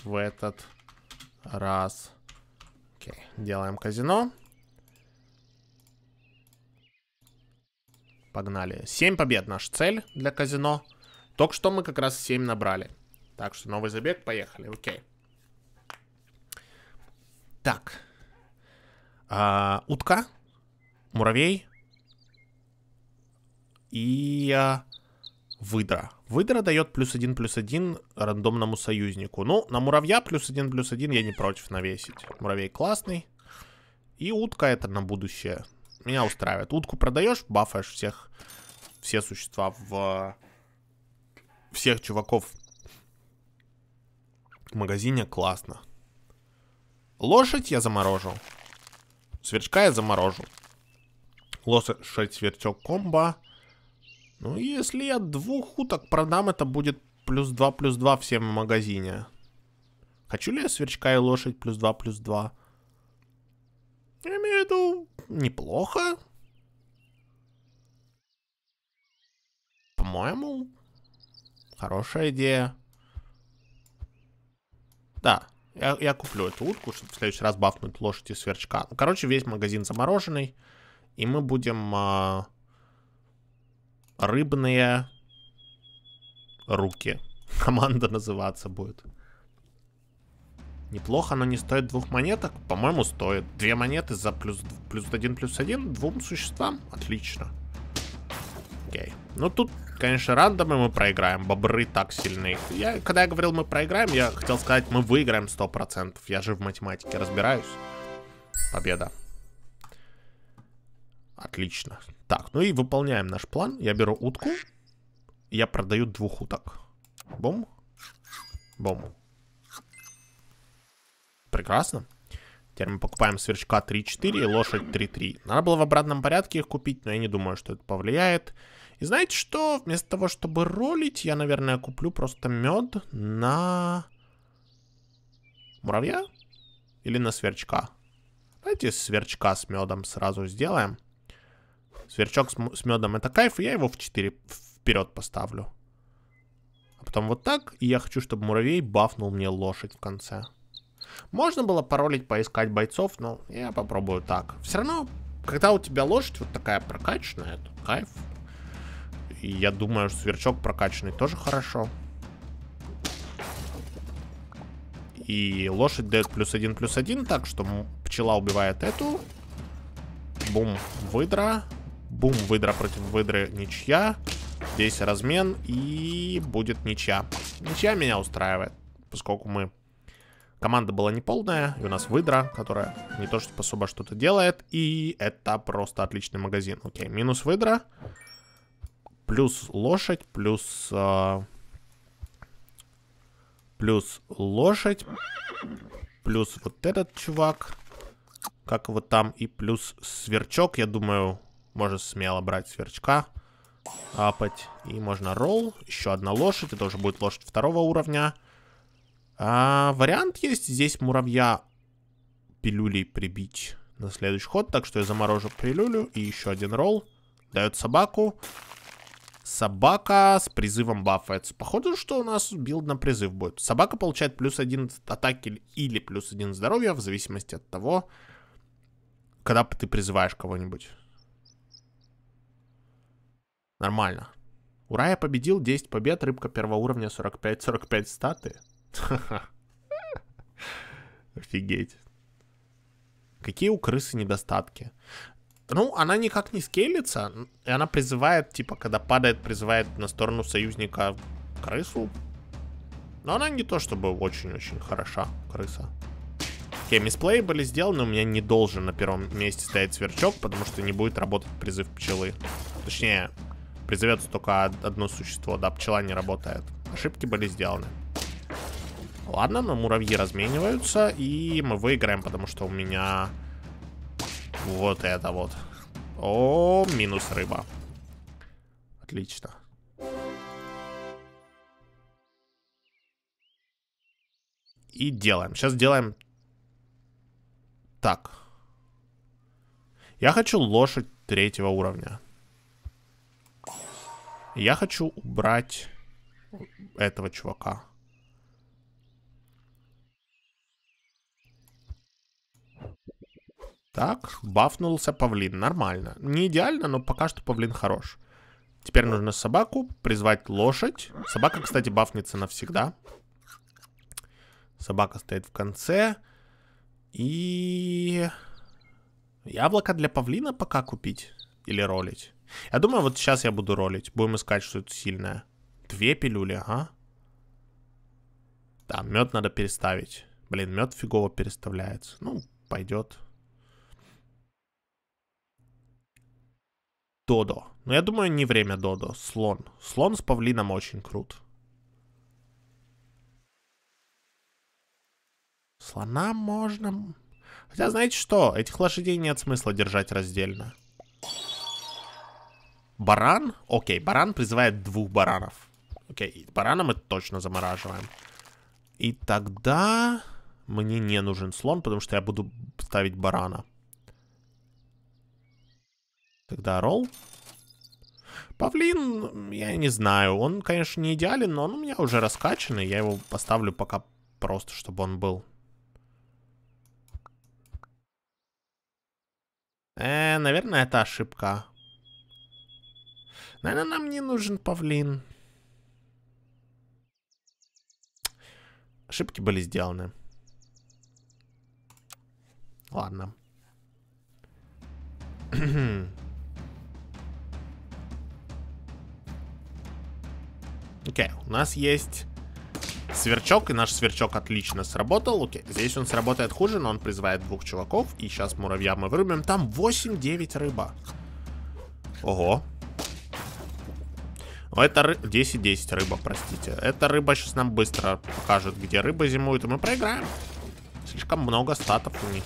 в этот раз. Окей, делаем казино. Погнали. 7 побед наша цель для казино. Только что мы как раз 7 набрали. Так что новый забег, поехали, окей. Так. А, утка, муравей и а, выдра. Выдра дает плюс один, плюс один рандомному союзнику. Ну, на муравья плюс один, плюс один я не против навесить. Муравей классный. И утка это на будущее. Меня устраивает. Утку продаешь, бафаешь всех, все существа в а, всех чуваков в магазине классно. Лошадь я заморожу. Сверчка я заморожу. Лошадь сверчок комбо. Ну, если я двух уток продам, это будет плюс 2, плюс 2 всем в магазине. Хочу ли я сверчка и лошадь плюс 2, плюс 2? Я имею в виду, неплохо. По-моему, Хорошая идея. Да, я, я куплю эту утку, чтобы в следующий раз бафнуть лошадь и сверчка. Ну, короче, весь магазин замороженный. И мы будем э, рыбные руки. [LAUGHS] Команда называться будет. Неплохо, но не стоит двух монеток. По-моему, стоит. Две монеты за плюс, плюс один, плюс один. Двум существам. Отлично. Окей. Ну, тут Конечно, рандомы мы проиграем, бобры так сильны. Я, когда я говорил, мы проиграем, я хотел сказать, мы выиграем 100%. Я же в математике разбираюсь. Победа. Отлично. Так, ну и выполняем наш план. Я беру утку. Я продаю двух уток. Бум. Бум. Прекрасно. Теперь мы покупаем сверчка 3-4 и лошадь 3-3. Надо было в обратном порядке их купить, но я не думаю, что это повлияет. И знаете что? Вместо того, чтобы ролить, я, наверное, куплю просто мед на муравья или на сверчка. Давайте сверчка с медом сразу сделаем. Сверчок с, с медом это кайф, и я его в 4 вперед поставлю. А потом вот так, и я хочу, чтобы муравей бафнул мне лошадь в конце. Можно было паролить, поискать бойцов, но я попробую так. Все равно, когда у тебя лошадь вот такая прокачанная, это кайф я думаю, что сверчок прокачанный тоже хорошо. И лошадь дает плюс один, плюс один, так что пчела убивает эту. Бум, выдра. Бум, выдра против выдры, ничья. Здесь размен и будет ничья. Ничья меня устраивает, поскольку мы... Команда была неполная, и у нас выдра, которая не то что особо что-то делает, и это просто отличный магазин. Окей, минус выдра плюс лошадь, плюс... А, плюс лошадь, плюс вот этот чувак, как его там, и плюс сверчок, я думаю, можно смело брать сверчка, апать, и можно ролл, еще одна лошадь, это уже будет лошадь второго уровня. А, вариант есть здесь муравья пилюлей прибить на следующий ход, так что я заморожу прилюлю и еще один ролл. Дает собаку. Собака с призывом бафается. Похоже, что у нас билд на призыв будет. Собака получает плюс один атаки или плюс один здоровья, в зависимости от того, когда ты призываешь кого-нибудь. Нормально. Ура, я победил, 10 побед, рыбка первого уровня, 45-45 статы. [LAUGHS] Офигеть. Какие у крысы недостатки? Ну, она никак не скейлится, и она призывает, типа, когда падает, призывает на сторону союзника крысу. Но она не то чтобы очень-очень хороша, крыса. Окей, okay, мисплеи были сделаны, у меня не должен на первом месте стоять сверчок, потому что не будет работать призыв пчелы. Точнее, призовется только одно существо, да, пчела не работает. Ошибки были сделаны. Ладно, но муравьи размениваются, и мы выиграем, потому что у меня вот это вот. О, минус рыба. Отлично. И делаем. Сейчас делаем так. Я хочу лошадь третьего уровня. Я хочу убрать этого чувака. Так, бафнулся павлин, нормально. Не идеально, но пока что павлин хорош. Теперь нужно собаку, призвать лошадь. Собака, кстати, бафнется навсегда. Собака стоит в конце. И... Яблоко для павлина пока купить или ролить? Я думаю, вот сейчас я буду ролить. Будем искать что-то сильное. Две пилюли, ага. Да, мед надо переставить. Блин, мед фигово переставляется. Ну, пойдет. Додо. Но ну, я думаю, не время Додо. Слон. Слон с павлином очень крут. Слона можно... Хотя, знаете что? Этих лошадей нет смысла держать раздельно. Баран? Окей, баран призывает двух баранов. Окей, барана мы точно замораживаем. И тогда мне не нужен слон, потому что я буду ставить барана. Тогда ролл. Павлин, я не знаю. Он, конечно, не идеален, но он у меня уже раскачанный. Я его поставлю пока просто, чтобы он был. Э, наверное, это ошибка. Наверное, нам не нужен павлин. Ошибки были сделаны. Ладно. [CLEARS THROAT] Окей, у нас есть сверчок, и наш сверчок отлично сработал. Окей, здесь он сработает хуже, но он призывает двух чуваков. И сейчас муравья мы вырубим. Там 8-9 рыба. Ого. Это ры... 10-10 рыба, простите. Эта рыба сейчас нам быстро покажет, где рыба зимует, и мы проиграем. Слишком много статов у них.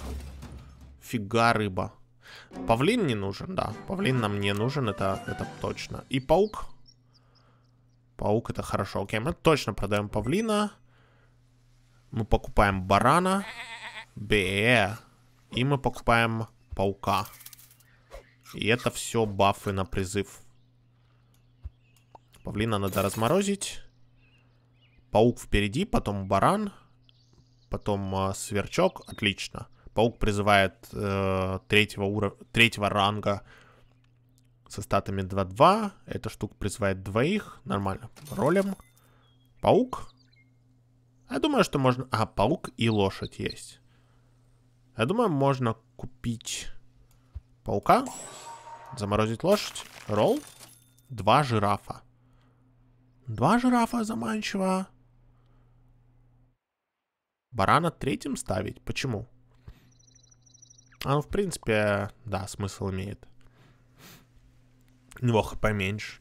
Фига рыба. Павлин не нужен, да. Павлин нам не нужен, это, это точно. И паук Паук это хорошо. Окей, мы точно продаем павлина. Мы покупаем барана. Бе. И мы покупаем паука. И это все бафы на призыв. Павлина надо разморозить. Паук впереди, потом баран. Потом э, сверчок. Отлично. Паук призывает э, третьего, уров... третьего ранга со статами 2-2. Эта штука призывает двоих. Нормально. Ролем. Паук. Я думаю, что можно... А, паук и лошадь есть. Я думаю, можно купить паука, заморозить лошадь, ролл, два жирафа. Два жирафа заманчиво. Барана третьим ставить? Почему? А, ну, в принципе, да, смысл имеет. Немного поменьше.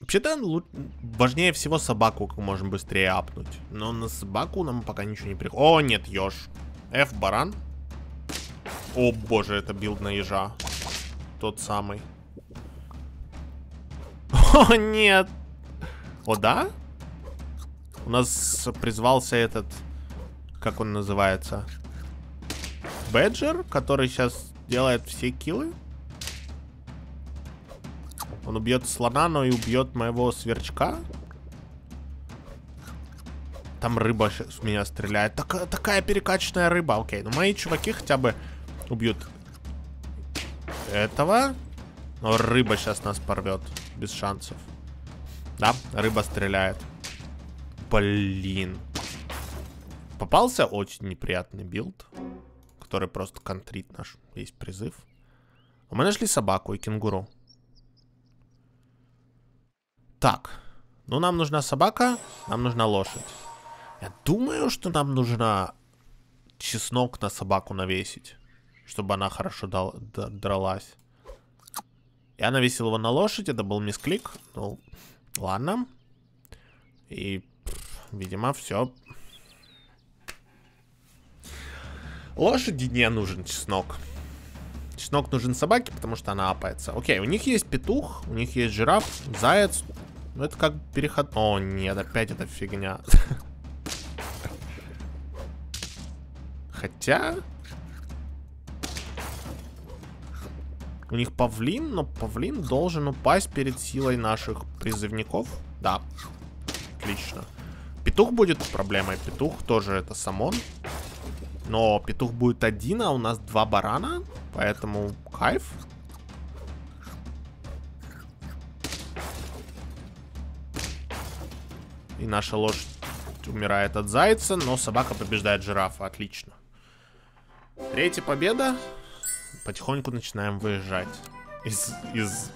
Вообще-то ну, важнее всего собаку как можно быстрее апнуть. Но на собаку нам пока ничего не приходит. О, нет, еж. F, баран. О, боже, это билд на ежа. Тот самый. О, нет. О, да? У нас призвался этот... Как он называется? Беджер, который сейчас делает все килы, Он убьет слона, но и убьет моего сверчка. Там рыба с меня стреляет. Так, такая перекачанная рыба. Окей, ну мои чуваки хотя бы убьют этого. Но рыба сейчас нас порвет. Без шансов. Да, рыба стреляет. Блин. Попался очень неприятный билд который просто контрит наш весь призыв. Мы нашли собаку и кенгуру. Так. Ну, нам нужна собака, нам нужна лошадь. Я думаю, что нам нужно чеснок на собаку навесить, чтобы она хорошо дал, дралась. Я навесил его на лошадь, это был мисклик. Ну, ладно. И, видимо, все. Лошади не нужен чеснок. Чеснок нужен собаке, потому что она апается. Окей, у них есть петух, у них есть жираф, заяц. Ну это как переход... О, нет, опять эта фигня. Хотя... У них павлин, но павлин должен упасть перед силой наших призывников. Да. Отлично. Петух будет проблемой. Петух тоже это самон. Но петух будет один, а у нас два барана. Поэтому кайф. И наша лошадь умирает от зайца, но собака побеждает жирафа. Отлично. Третья победа. Потихоньку начинаем выезжать из, из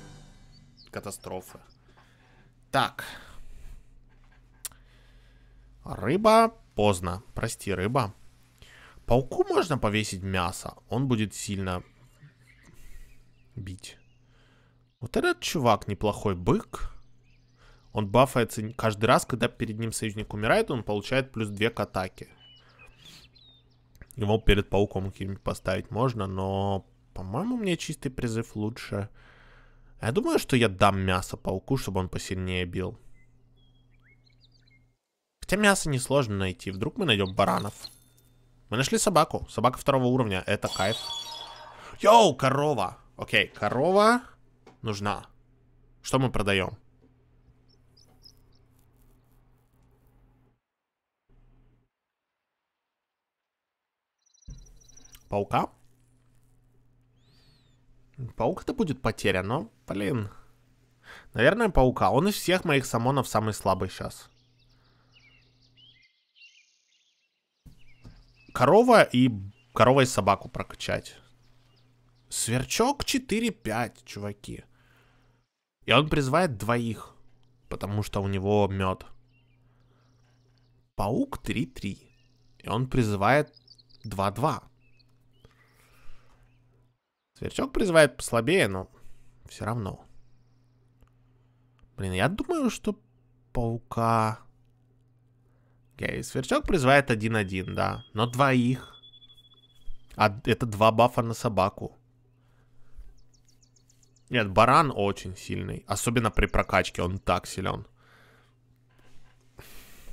катастрофы. Так. Рыба поздно. Прости, рыба. Пауку можно повесить мясо. Он будет сильно бить. Вот этот чувак неплохой бык. Он бафается каждый раз, когда перед ним союзник умирает, он получает плюс 2 к атаке. Его перед пауком каким-нибудь поставить можно, но, по-моему, мне чистый призыв лучше. Я думаю, что я дам мясо пауку, чтобы он посильнее бил. Хотя мясо несложно найти. Вдруг мы найдем баранов. Мы нашли собаку. Собака второго уровня. Это кайф. Йоу, корова. Окей, корова нужна. Что мы продаем? Паука? Паук-то будет потеря, но, блин. Наверное, паука. Он из всех моих самонов самый слабый сейчас. корова и корова и собаку прокачать. Сверчок 4-5, чуваки. И он призывает двоих, потому что у него мед. Паук 3-3. И он призывает 2-2. Сверчок призывает послабее, но все равно. Блин, я думаю, что паука Окей, сверчок призывает 1-1, да. Но двоих. А это два бафа на собаку. Нет, баран очень сильный. Особенно при прокачке, он так силен.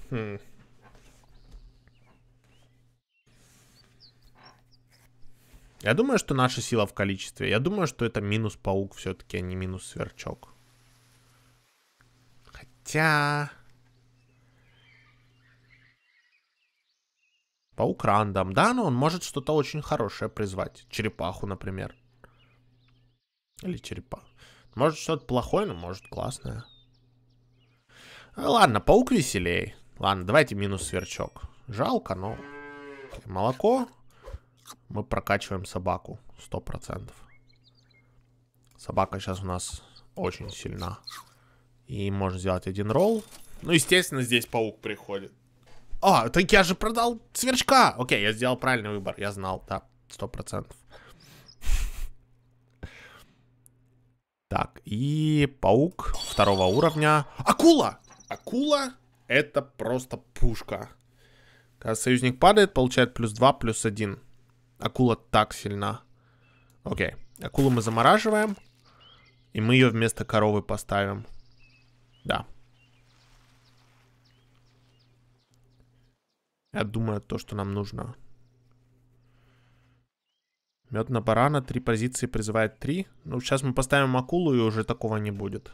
Хм. Я думаю, что наша сила в количестве. Я думаю, что это минус паук все-таки, а не минус сверчок. Хотя... Паук рандом, да, но он может что-то очень хорошее призвать. Черепаху, например. Или черепа. Может что-то плохое, но может классное. Э, ладно, паук веселей. Ладно, давайте минус сверчок. Жалко, но... Молоко. Мы прокачиваем собаку. Сто процентов. Собака сейчас у нас очень сильна. И можно сделать один ролл. Ну, естественно, здесь паук приходит. А, так я же продал сверчка. Окей, я сделал правильный выбор. Я знал, да, сто процентов. Так, и паук второго уровня. Акула! Акула — это просто пушка. Когда союзник падает, получает плюс 2, плюс 1. Акула так сильна. Окей, акулу мы замораживаем. И мы ее вместо коровы поставим. Да, Я думаю, то, что нам нужно. Мед на барана, три позиции призывает три. Ну, сейчас мы поставим акулу, и уже такого не будет.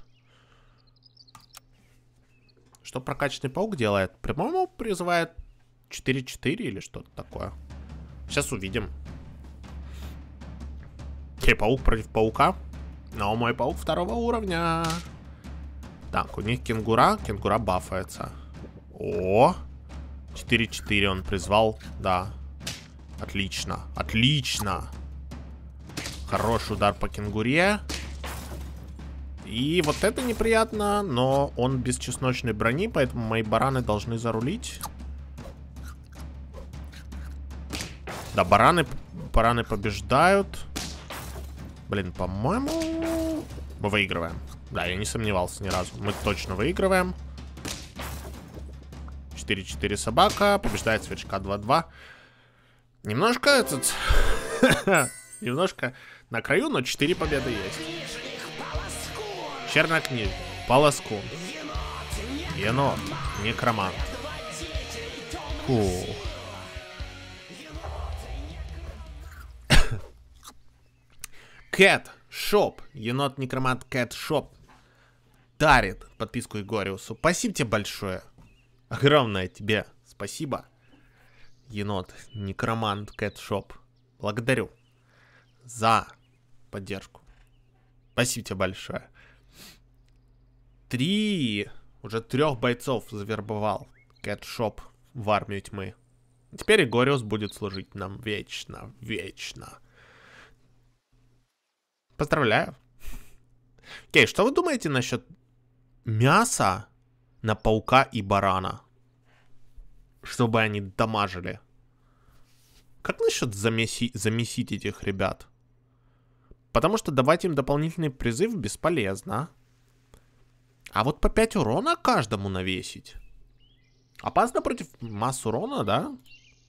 Что прокачанный паук делает? По-моему, призывает 4-4 или что-то такое. Сейчас увидим. Окей, паук против паука. Но мой паук второго уровня. Так, у них кенгура. Кенгура бафается. -о. 4-4 он призвал, да. Отлично, отлично. Хороший удар по кенгуре. И вот это неприятно, но он без чесночной брони, поэтому мои бараны должны зарулить. Да, бараны, бараны побеждают. Блин, по-моему, мы выигрываем. Да, я не сомневался ни разу. Мы точно выигрываем. 4-4 собака. Побеждает сверчка 2-2. Немножко этот... [LAUGHS] Немножко на краю, но 4 победы есть. Чернокнижник. полоску Енот. Некромант. Фу. Кэт. Шоп. Енот Некромант Кэт Шоп дарит подписку Игориусу. Спасибо тебе большое. Огромное тебе спасибо, енот, некромант, кэтшоп. Благодарю за поддержку. Спасибо тебе большое. Три, уже трех бойцов завербовал кэтшоп в армию тьмы. Теперь Игориус будет служить нам вечно, вечно. Поздравляю. Окей, okay, что вы думаете насчет мяса на паука и барана? чтобы они дамажили. Как насчет замеси... замесить этих ребят? Потому что давать им дополнительный призыв бесполезно. А вот по 5 урона каждому навесить. Опасно против масс урона, да?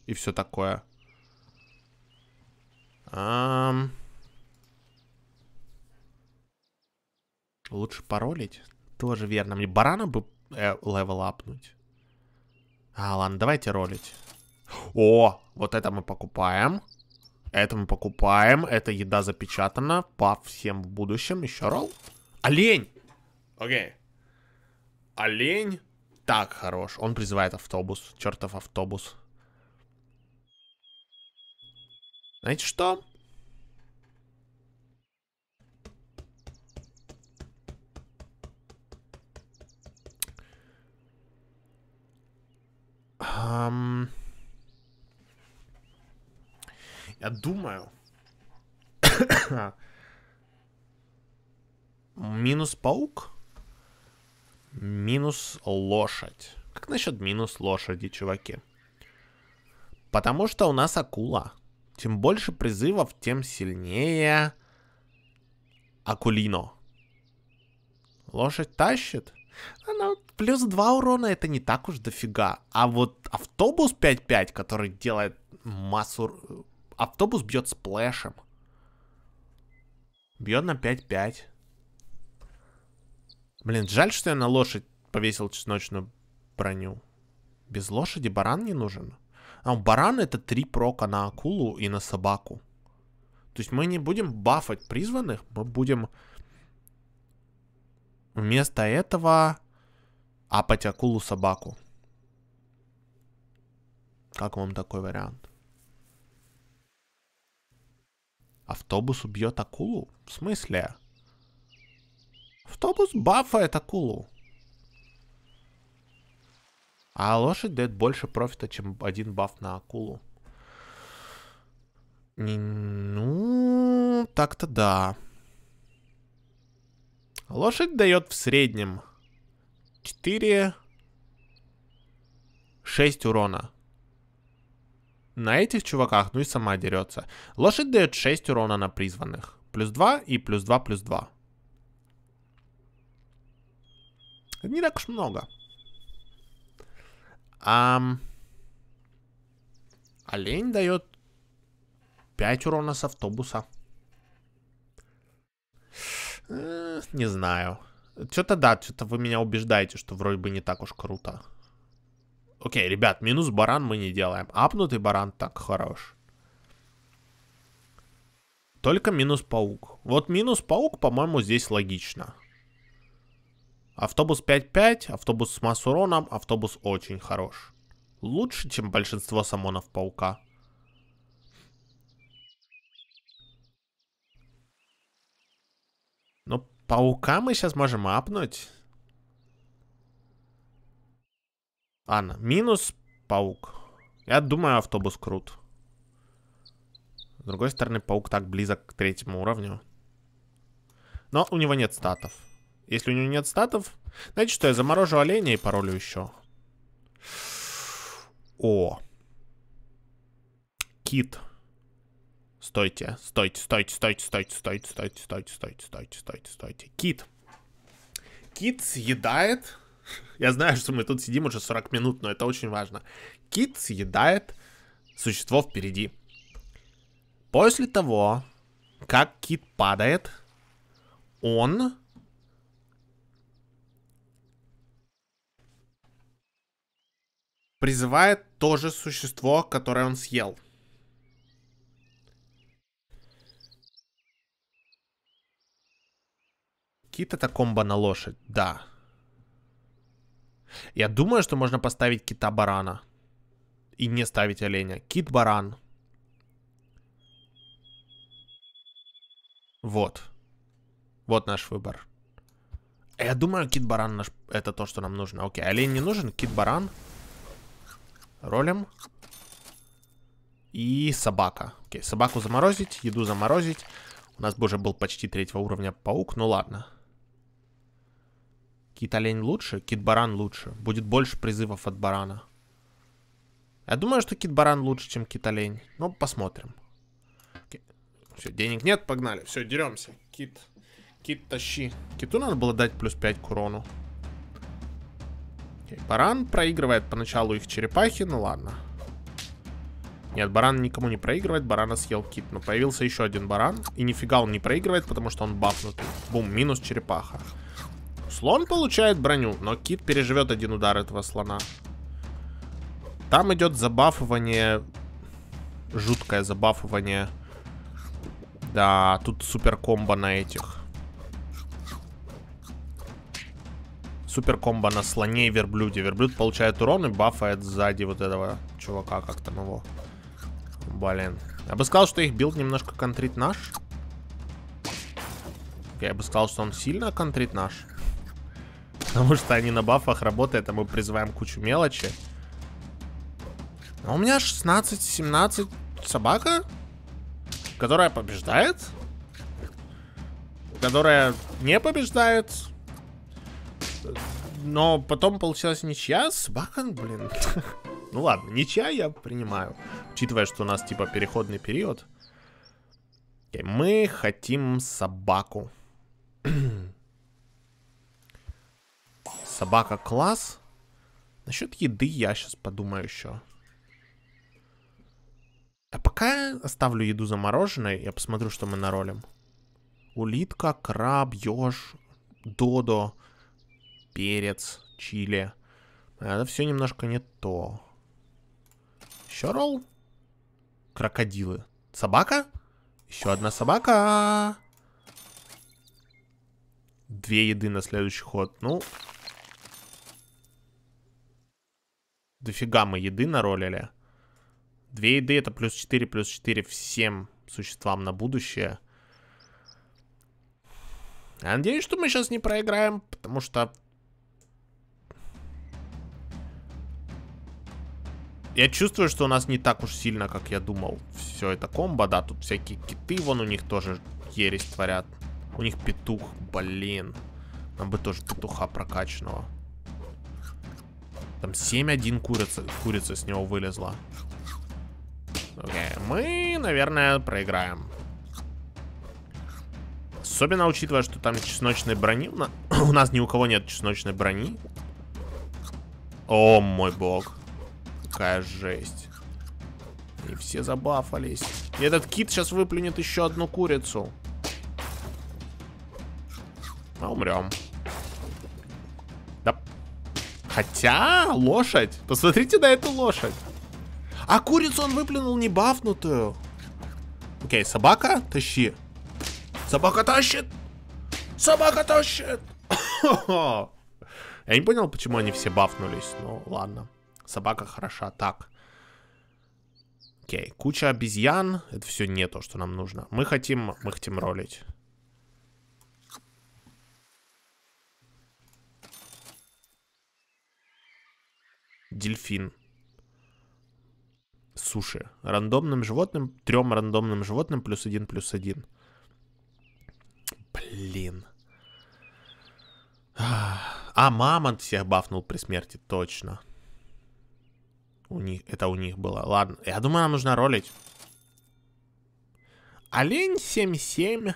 И все такое. Эм... Лучше паролить. Тоже верно. Мне барана бы э, левел апнуть. А, ладно, давайте ролить. О, вот это мы покупаем. Это мы покупаем. это еда запечатана. По всем в будущем. Еще ролл. Олень! Окей. Okay. Олень так хорош. Он призывает автобус. Чертов автобус. Знаете что? Um... Я думаю. [COUGHS] минус паук? Минус лошадь. Как насчет минус лошади, чуваки? Потому что у нас акула. Чем больше призывов, тем сильнее акулино. Лошадь тащит? Ну, плюс 2 урона это не так уж дофига. А вот автобус 5-5, который делает массу... Автобус бьет сплэшем. Бьет на 5-5. Блин, жаль, что я на лошадь повесил чесночную броню. Без лошади баран не нужен. А у барана это 3 прока на акулу и на собаку. То есть мы не будем бафать призванных, мы будем Вместо этого апать акулу собаку. Как вам такой вариант? Автобус убьет акулу? В смысле? Автобус бафает акулу. А лошадь дает больше профита, чем один баф на акулу. Ну, так-то да. Лошадь дает в среднем 4... 6 урона. На этих чуваках, ну и сама дерется. Лошадь дает 6 урона на призванных. Плюс 2 и плюс 2, плюс 2. Не так уж много. А... Олень дает 5 урона с автобуса. Э, не знаю. Что-то да, что-то вы меня убеждаете, что вроде бы не так уж круто. Окей, ребят, минус баран мы не делаем. Апнутый баран так хорош. Только минус паук. Вот минус паук, по-моему, здесь логично. Автобус 5-5, автобус с масс уроном, автобус очень хорош. Лучше, чем большинство самонов паука. Паука мы сейчас можем апнуть. Ладно, минус паук. Я думаю, автобус крут. С другой стороны, паук так близок к третьему уровню. Но у него нет статов. Если у него нет статов, знаете что, я заморожу оленя и паролю еще. О. Кит. Кит. Стойте, стойте, стойте, стойте, стойте, стойте, стойте, стойте, стойте, стойте, стойте, стойте. Кит. Кит съедает... Я знаю, что мы тут сидим уже 40 минут, но это очень важно. Кит съедает существо впереди. После того, как кит падает, он... Призывает то же существо, которое он съел. кит это комбо на лошадь, да. Я думаю, что можно поставить кита-барана. И не ставить оленя. Кит-баран. Вот. Вот наш выбор. А я думаю, кит-баран наш... Это то, что нам нужно. Окей, олень не нужен, кит-баран. Ролем. И собака. Окей, собаку заморозить, еду заморозить. У нас бы уже был почти третьего уровня паук, ну ладно. Ладно. Кит-олень лучше, кит-баран лучше. Будет больше призывов от барана. Я думаю, что кит-баран лучше, чем кит-олень. Но ну, посмотрим. Все, денег нет, погнали. Все, деремся. Кит. Кит, тащи. Киту надо было дать плюс 5 к урону. Окей, баран проигрывает поначалу их черепахи, ну ладно. Нет, баран никому не проигрывает, барана съел кит. Но появился еще один баран, и нифига он не проигрывает, потому что он бафнутый. Бум, минус черепаха. Слон получает броню, но кит переживет один удар этого слона. Там идет забафывание. Жуткое забафывание. Да, тут супер комбо на этих. Супер комбо на слоне и верблюде. Верблюд получает урон и бафает сзади вот этого чувака, как там его. Ну Блин. Я бы сказал, что их билд немножко контрит наш. Я бы сказал, что он сильно контрит наш. Потому что они на бафах работают, а мы призываем кучу мелочи. А у меня 16-17 собака, которая побеждает. Которая не побеждает. Но потом получилась ничья. Собака, блин. [LAUGHS] Ну ладно, ничья я принимаю. Учитывая, что у нас типа переходный период. мы хотим собаку. [CLEARS THROAT] Собака класс. Насчет еды я сейчас подумаю еще. А пока оставлю еду замороженной, я посмотрю, что мы наролим. Улитка, краб, еж, додо, перец, чили. А это все немножко не то. Еще ролл. Крокодилы. Собака? Еще одна собака. Две еды на следующий ход. Ну, дофига мы еды наролили. Две еды это плюс 4, плюс 4 всем существам на будущее. Я надеюсь, что мы сейчас не проиграем, потому что... Я чувствую, что у нас не так уж сильно, как я думал. Все это комбо, да, тут всякие киты, вон у них тоже ересь творят. У них петух, блин. Нам бы тоже петуха прокачанного. Там 7-1 курица, курица с него вылезла. Окей, мы, наверное, проиграем. Особенно учитывая, что там чесночной брони. [COUGHS] У нас ни у кого нет чесночной брони. О, мой бог. Какая жесть. И все забафались. И этот кит сейчас выплюнет еще одну курицу. А умрем. Хотя, лошадь. Посмотрите на эту лошадь. А курицу он выплюнул не бафнутую. Окей, собака, тащи. Собака тащит. Собака тащит. [COUGHS] Я не понял, почему они все бафнулись. Ну, ладно. Собака хороша. Так. Окей, куча обезьян. Это все не то, что нам нужно. Мы хотим, мы хотим ролить. дельфин. Суши. Рандомным животным, трем рандомным животным плюс один, плюс один. Блин. А, мамонт всех бафнул при смерти, точно. У них, это у них было. Ладно, я думаю, нам нужно ролить. Олень 7-7.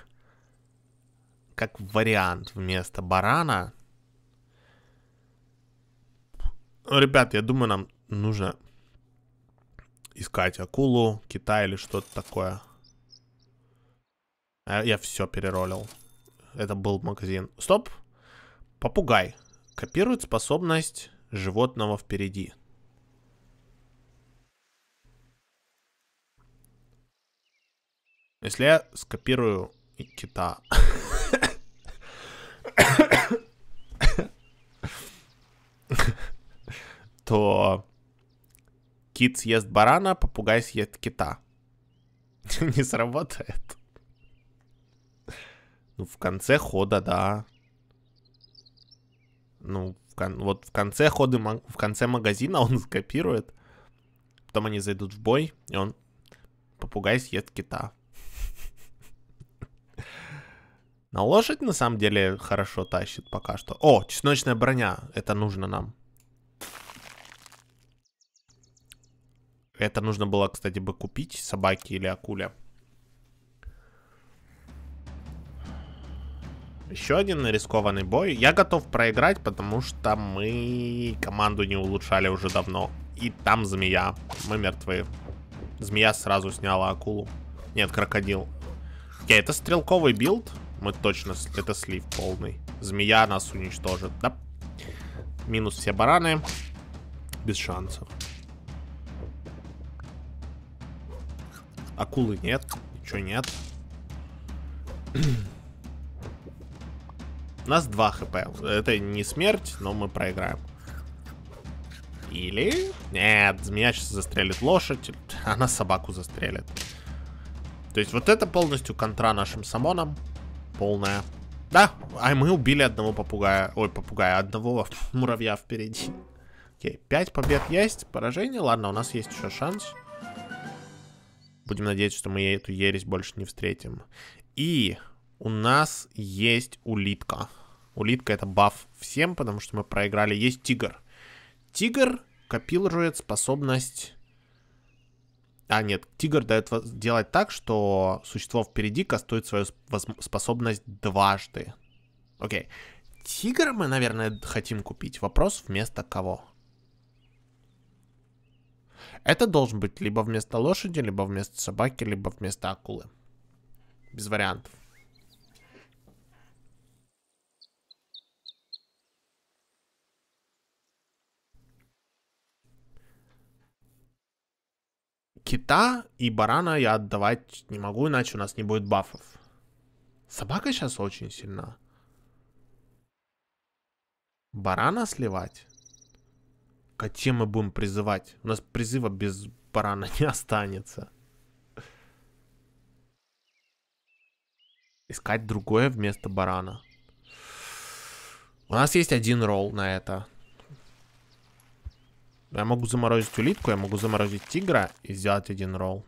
Как вариант вместо барана. Ребят, я думаю, нам нужно искать акулу, кита или что-то такое. А я все переролил. Это был магазин. Стоп. Попугай. Копирует способность животного впереди. Если я скопирую кита. что кит съест барана, попугай съест кита. [LAUGHS] Не сработает. Ну, в конце хода, да. Ну, в кон... вот в конце хода, в конце магазина [LAUGHS] он скопирует. Потом они зайдут в бой, и он... Попугай съест кита. [LAUGHS] На лошадь, на самом деле, хорошо тащит пока что. О, чесночная броня. Это нужно нам. Это нужно было, кстати, бы купить собаки или акуля. Еще один рискованный бой. Я готов проиграть, потому что мы команду не улучшали уже давно. И там змея. Мы мертвы. Змея сразу сняла акулу. Нет, крокодил. Я это стрелковый билд. Мы точно... Это слив полный. Змея нас уничтожит. Да. Минус все бараны. Без шансов. Акулы нет, ничего нет. [CLEARS THROAT] У нас 2 хп. Это не смерть, но мы проиграем. Или... Нет, меня сейчас застрелит лошадь, [LAUGHS] она собаку застрелит. То есть вот это полностью контра нашим самонам. Полная. Да, а мы убили одного попугая. Ой, попугая, одного [LAUGHS] муравья впереди. Окей, 5 побед есть, поражение. Ладно, у нас есть еще шанс. Будем надеяться, что мы эту ересь больше не встретим. И у нас есть улитка. Улитка это баф всем, потому что мы проиграли. Есть тигр. Тигр копилжует способность... А, нет, тигр дает делать так, что существо впереди кастует свою способность дважды. Окей. Тигр мы, наверное, хотим купить. Вопрос вместо кого? Это должен быть либо вместо лошади, либо вместо собаки, либо вместо акулы. Без вариантов. Кита и барана я отдавать не могу, иначе у нас не будет бафов. Собака сейчас очень сильна. Барана сливать? к чем мы будем призывать? У нас призыва без барана [LAUGHS] не останется. Искать другое вместо барана. У нас есть один ролл на это. Я могу заморозить улитку, я могу заморозить тигра и сделать один ролл.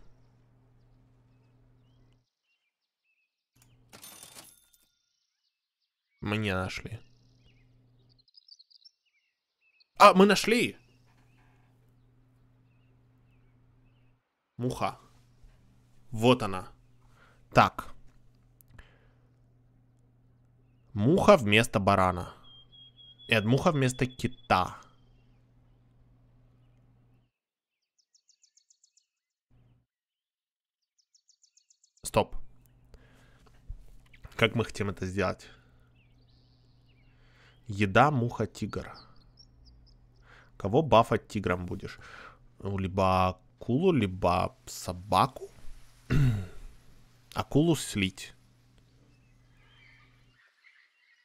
Мы не нашли. А, мы нашли! Муха. Вот она. Так. Муха вместо барана. Нет, муха вместо кита. Стоп. Как мы хотим это сделать? Еда, муха, тигр. Кого бафать тигром будешь? Ну, либо акулу, либо собаку. [CLEARS THROAT] акулу слить.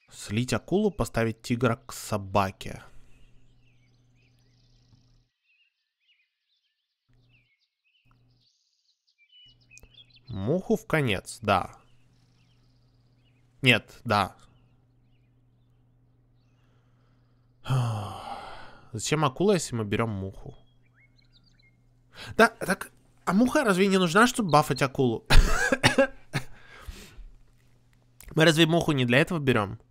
Слить акулу, поставить тигра к собаке. Муху в конец, да. Нет, да. Зачем акула, если мы берем муху? Да, так... А муха разве не нужна, чтобы бафать акулу? мы разве муху не для этого берем?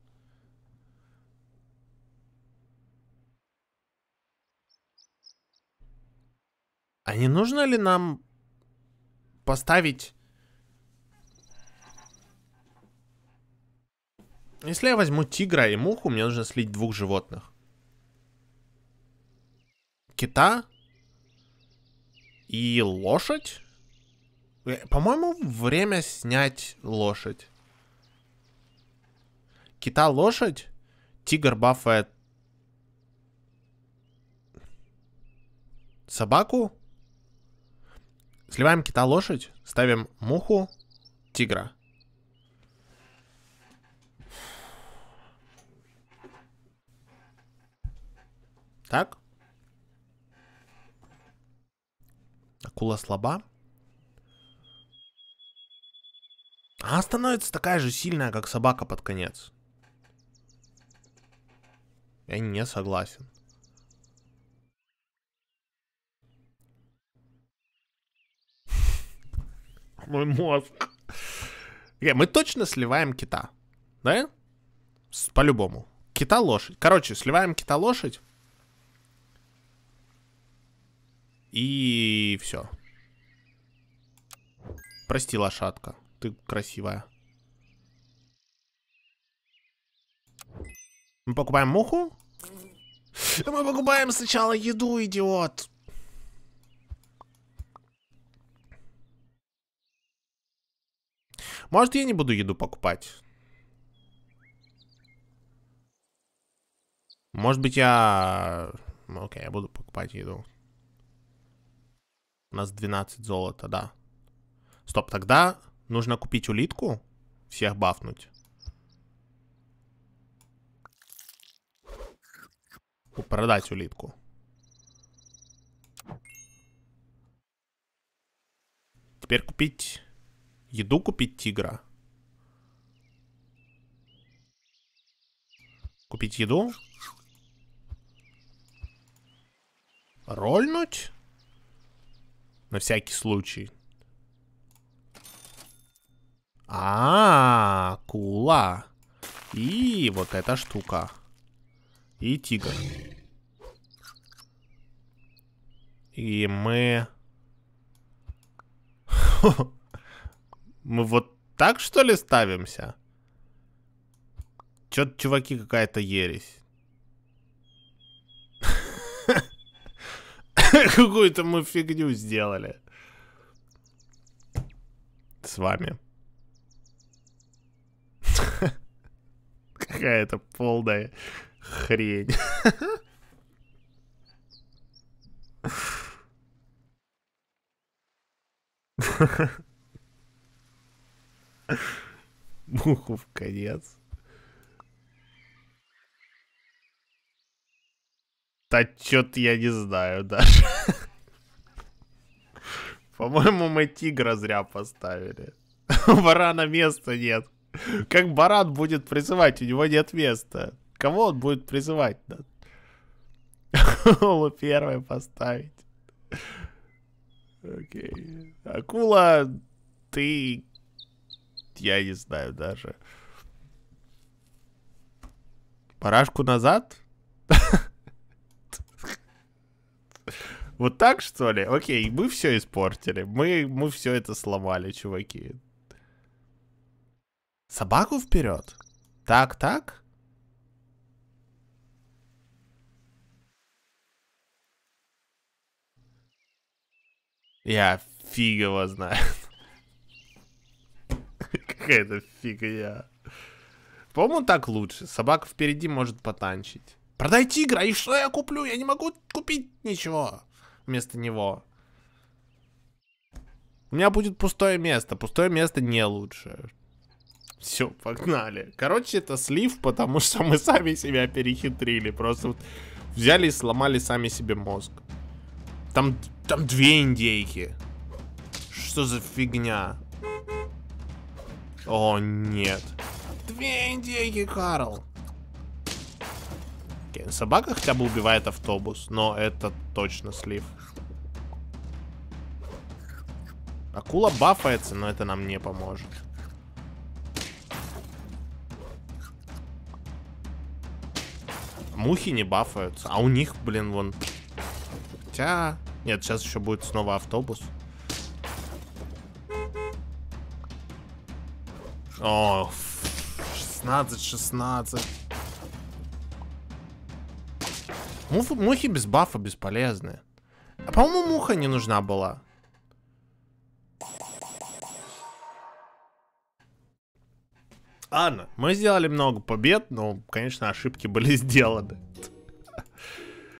А не нужно ли нам поставить... Если я возьму тигра и муху, мне нужно слить двух животных кита и лошадь. Э, по-моему, время снять лошадь. Кита лошадь, тигр бафает собаку. Сливаем кита лошадь, ставим муху тигра. Так. кула слаба. Она становится такая же сильная, как собака под конец. Я не согласен. [LAUGHS] Мой мозг. Э, мы точно сливаем кита, да? По-любому. Кита-лошадь. Короче, сливаем кита-лошадь. И все. Прости, лошадка. Ты красивая. Мы покупаем муху? Мы покупаем сначала еду, идиот. Может, я не буду еду покупать? Может быть, я... Ну, окей, я буду покупать еду. У нас 12 золота, да. Стоп, тогда нужно купить улитку, всех бафнуть. Продать улитку. Теперь купить... Еду купить тигра. Купить еду. Рольнуть? На всякий случай. А, -а, -а кула. И вот эта штука. И тигр. И мы... [LAUGHS] мы вот так, что ли, ставимся? Чё-то, чуваки, какая-то ересь. [LAUGHS] Какую-то мы фигню сделали. С вами. [LAUGHS] Какая-то полная хрень. Муху [LAUGHS] в конец. Да чё-то я не знаю даже. [LAUGHS] По-моему, мы тигра зря поставили. барана [LAUGHS] места нет. Как баран будет призывать? У него нет места. Кого он будет призывать? [LAUGHS] Акулу первой поставить. Окей. Акула, ты... Я не знаю даже. Парашку назад? Вот так, что ли? Окей, мы все испортили. Мы, мы все это сломали, чуваки. Собаку вперед? Так, так? Я фиг его знаю. [LAUGHS] Какая-то фигня. По-моему, так лучше. Собака впереди может потанчить. Продай тигра, и что я куплю? Я не могу купить ничего вместо него. У меня будет пустое место. Пустое место не лучше. Все, погнали. Короче, это слив, потому что мы сами себя перехитрили. Просто вот взяли и сломали сами себе мозг. Там, там две индейки. Что за фигня? О, нет. Две индейки, Карл собаки. Собака хотя бы убивает автобус, но это точно слив. Акула бафается, но это нам не поможет. Мухи не бафаются, а у них, блин, вон... Хотя... Нет, сейчас еще будет снова автобус. О, 16-16. Муф, мухи без бафа бесполезны. А по-моему, муха не нужна была. Ладно, мы сделали много побед, но, конечно, ошибки были сделаны.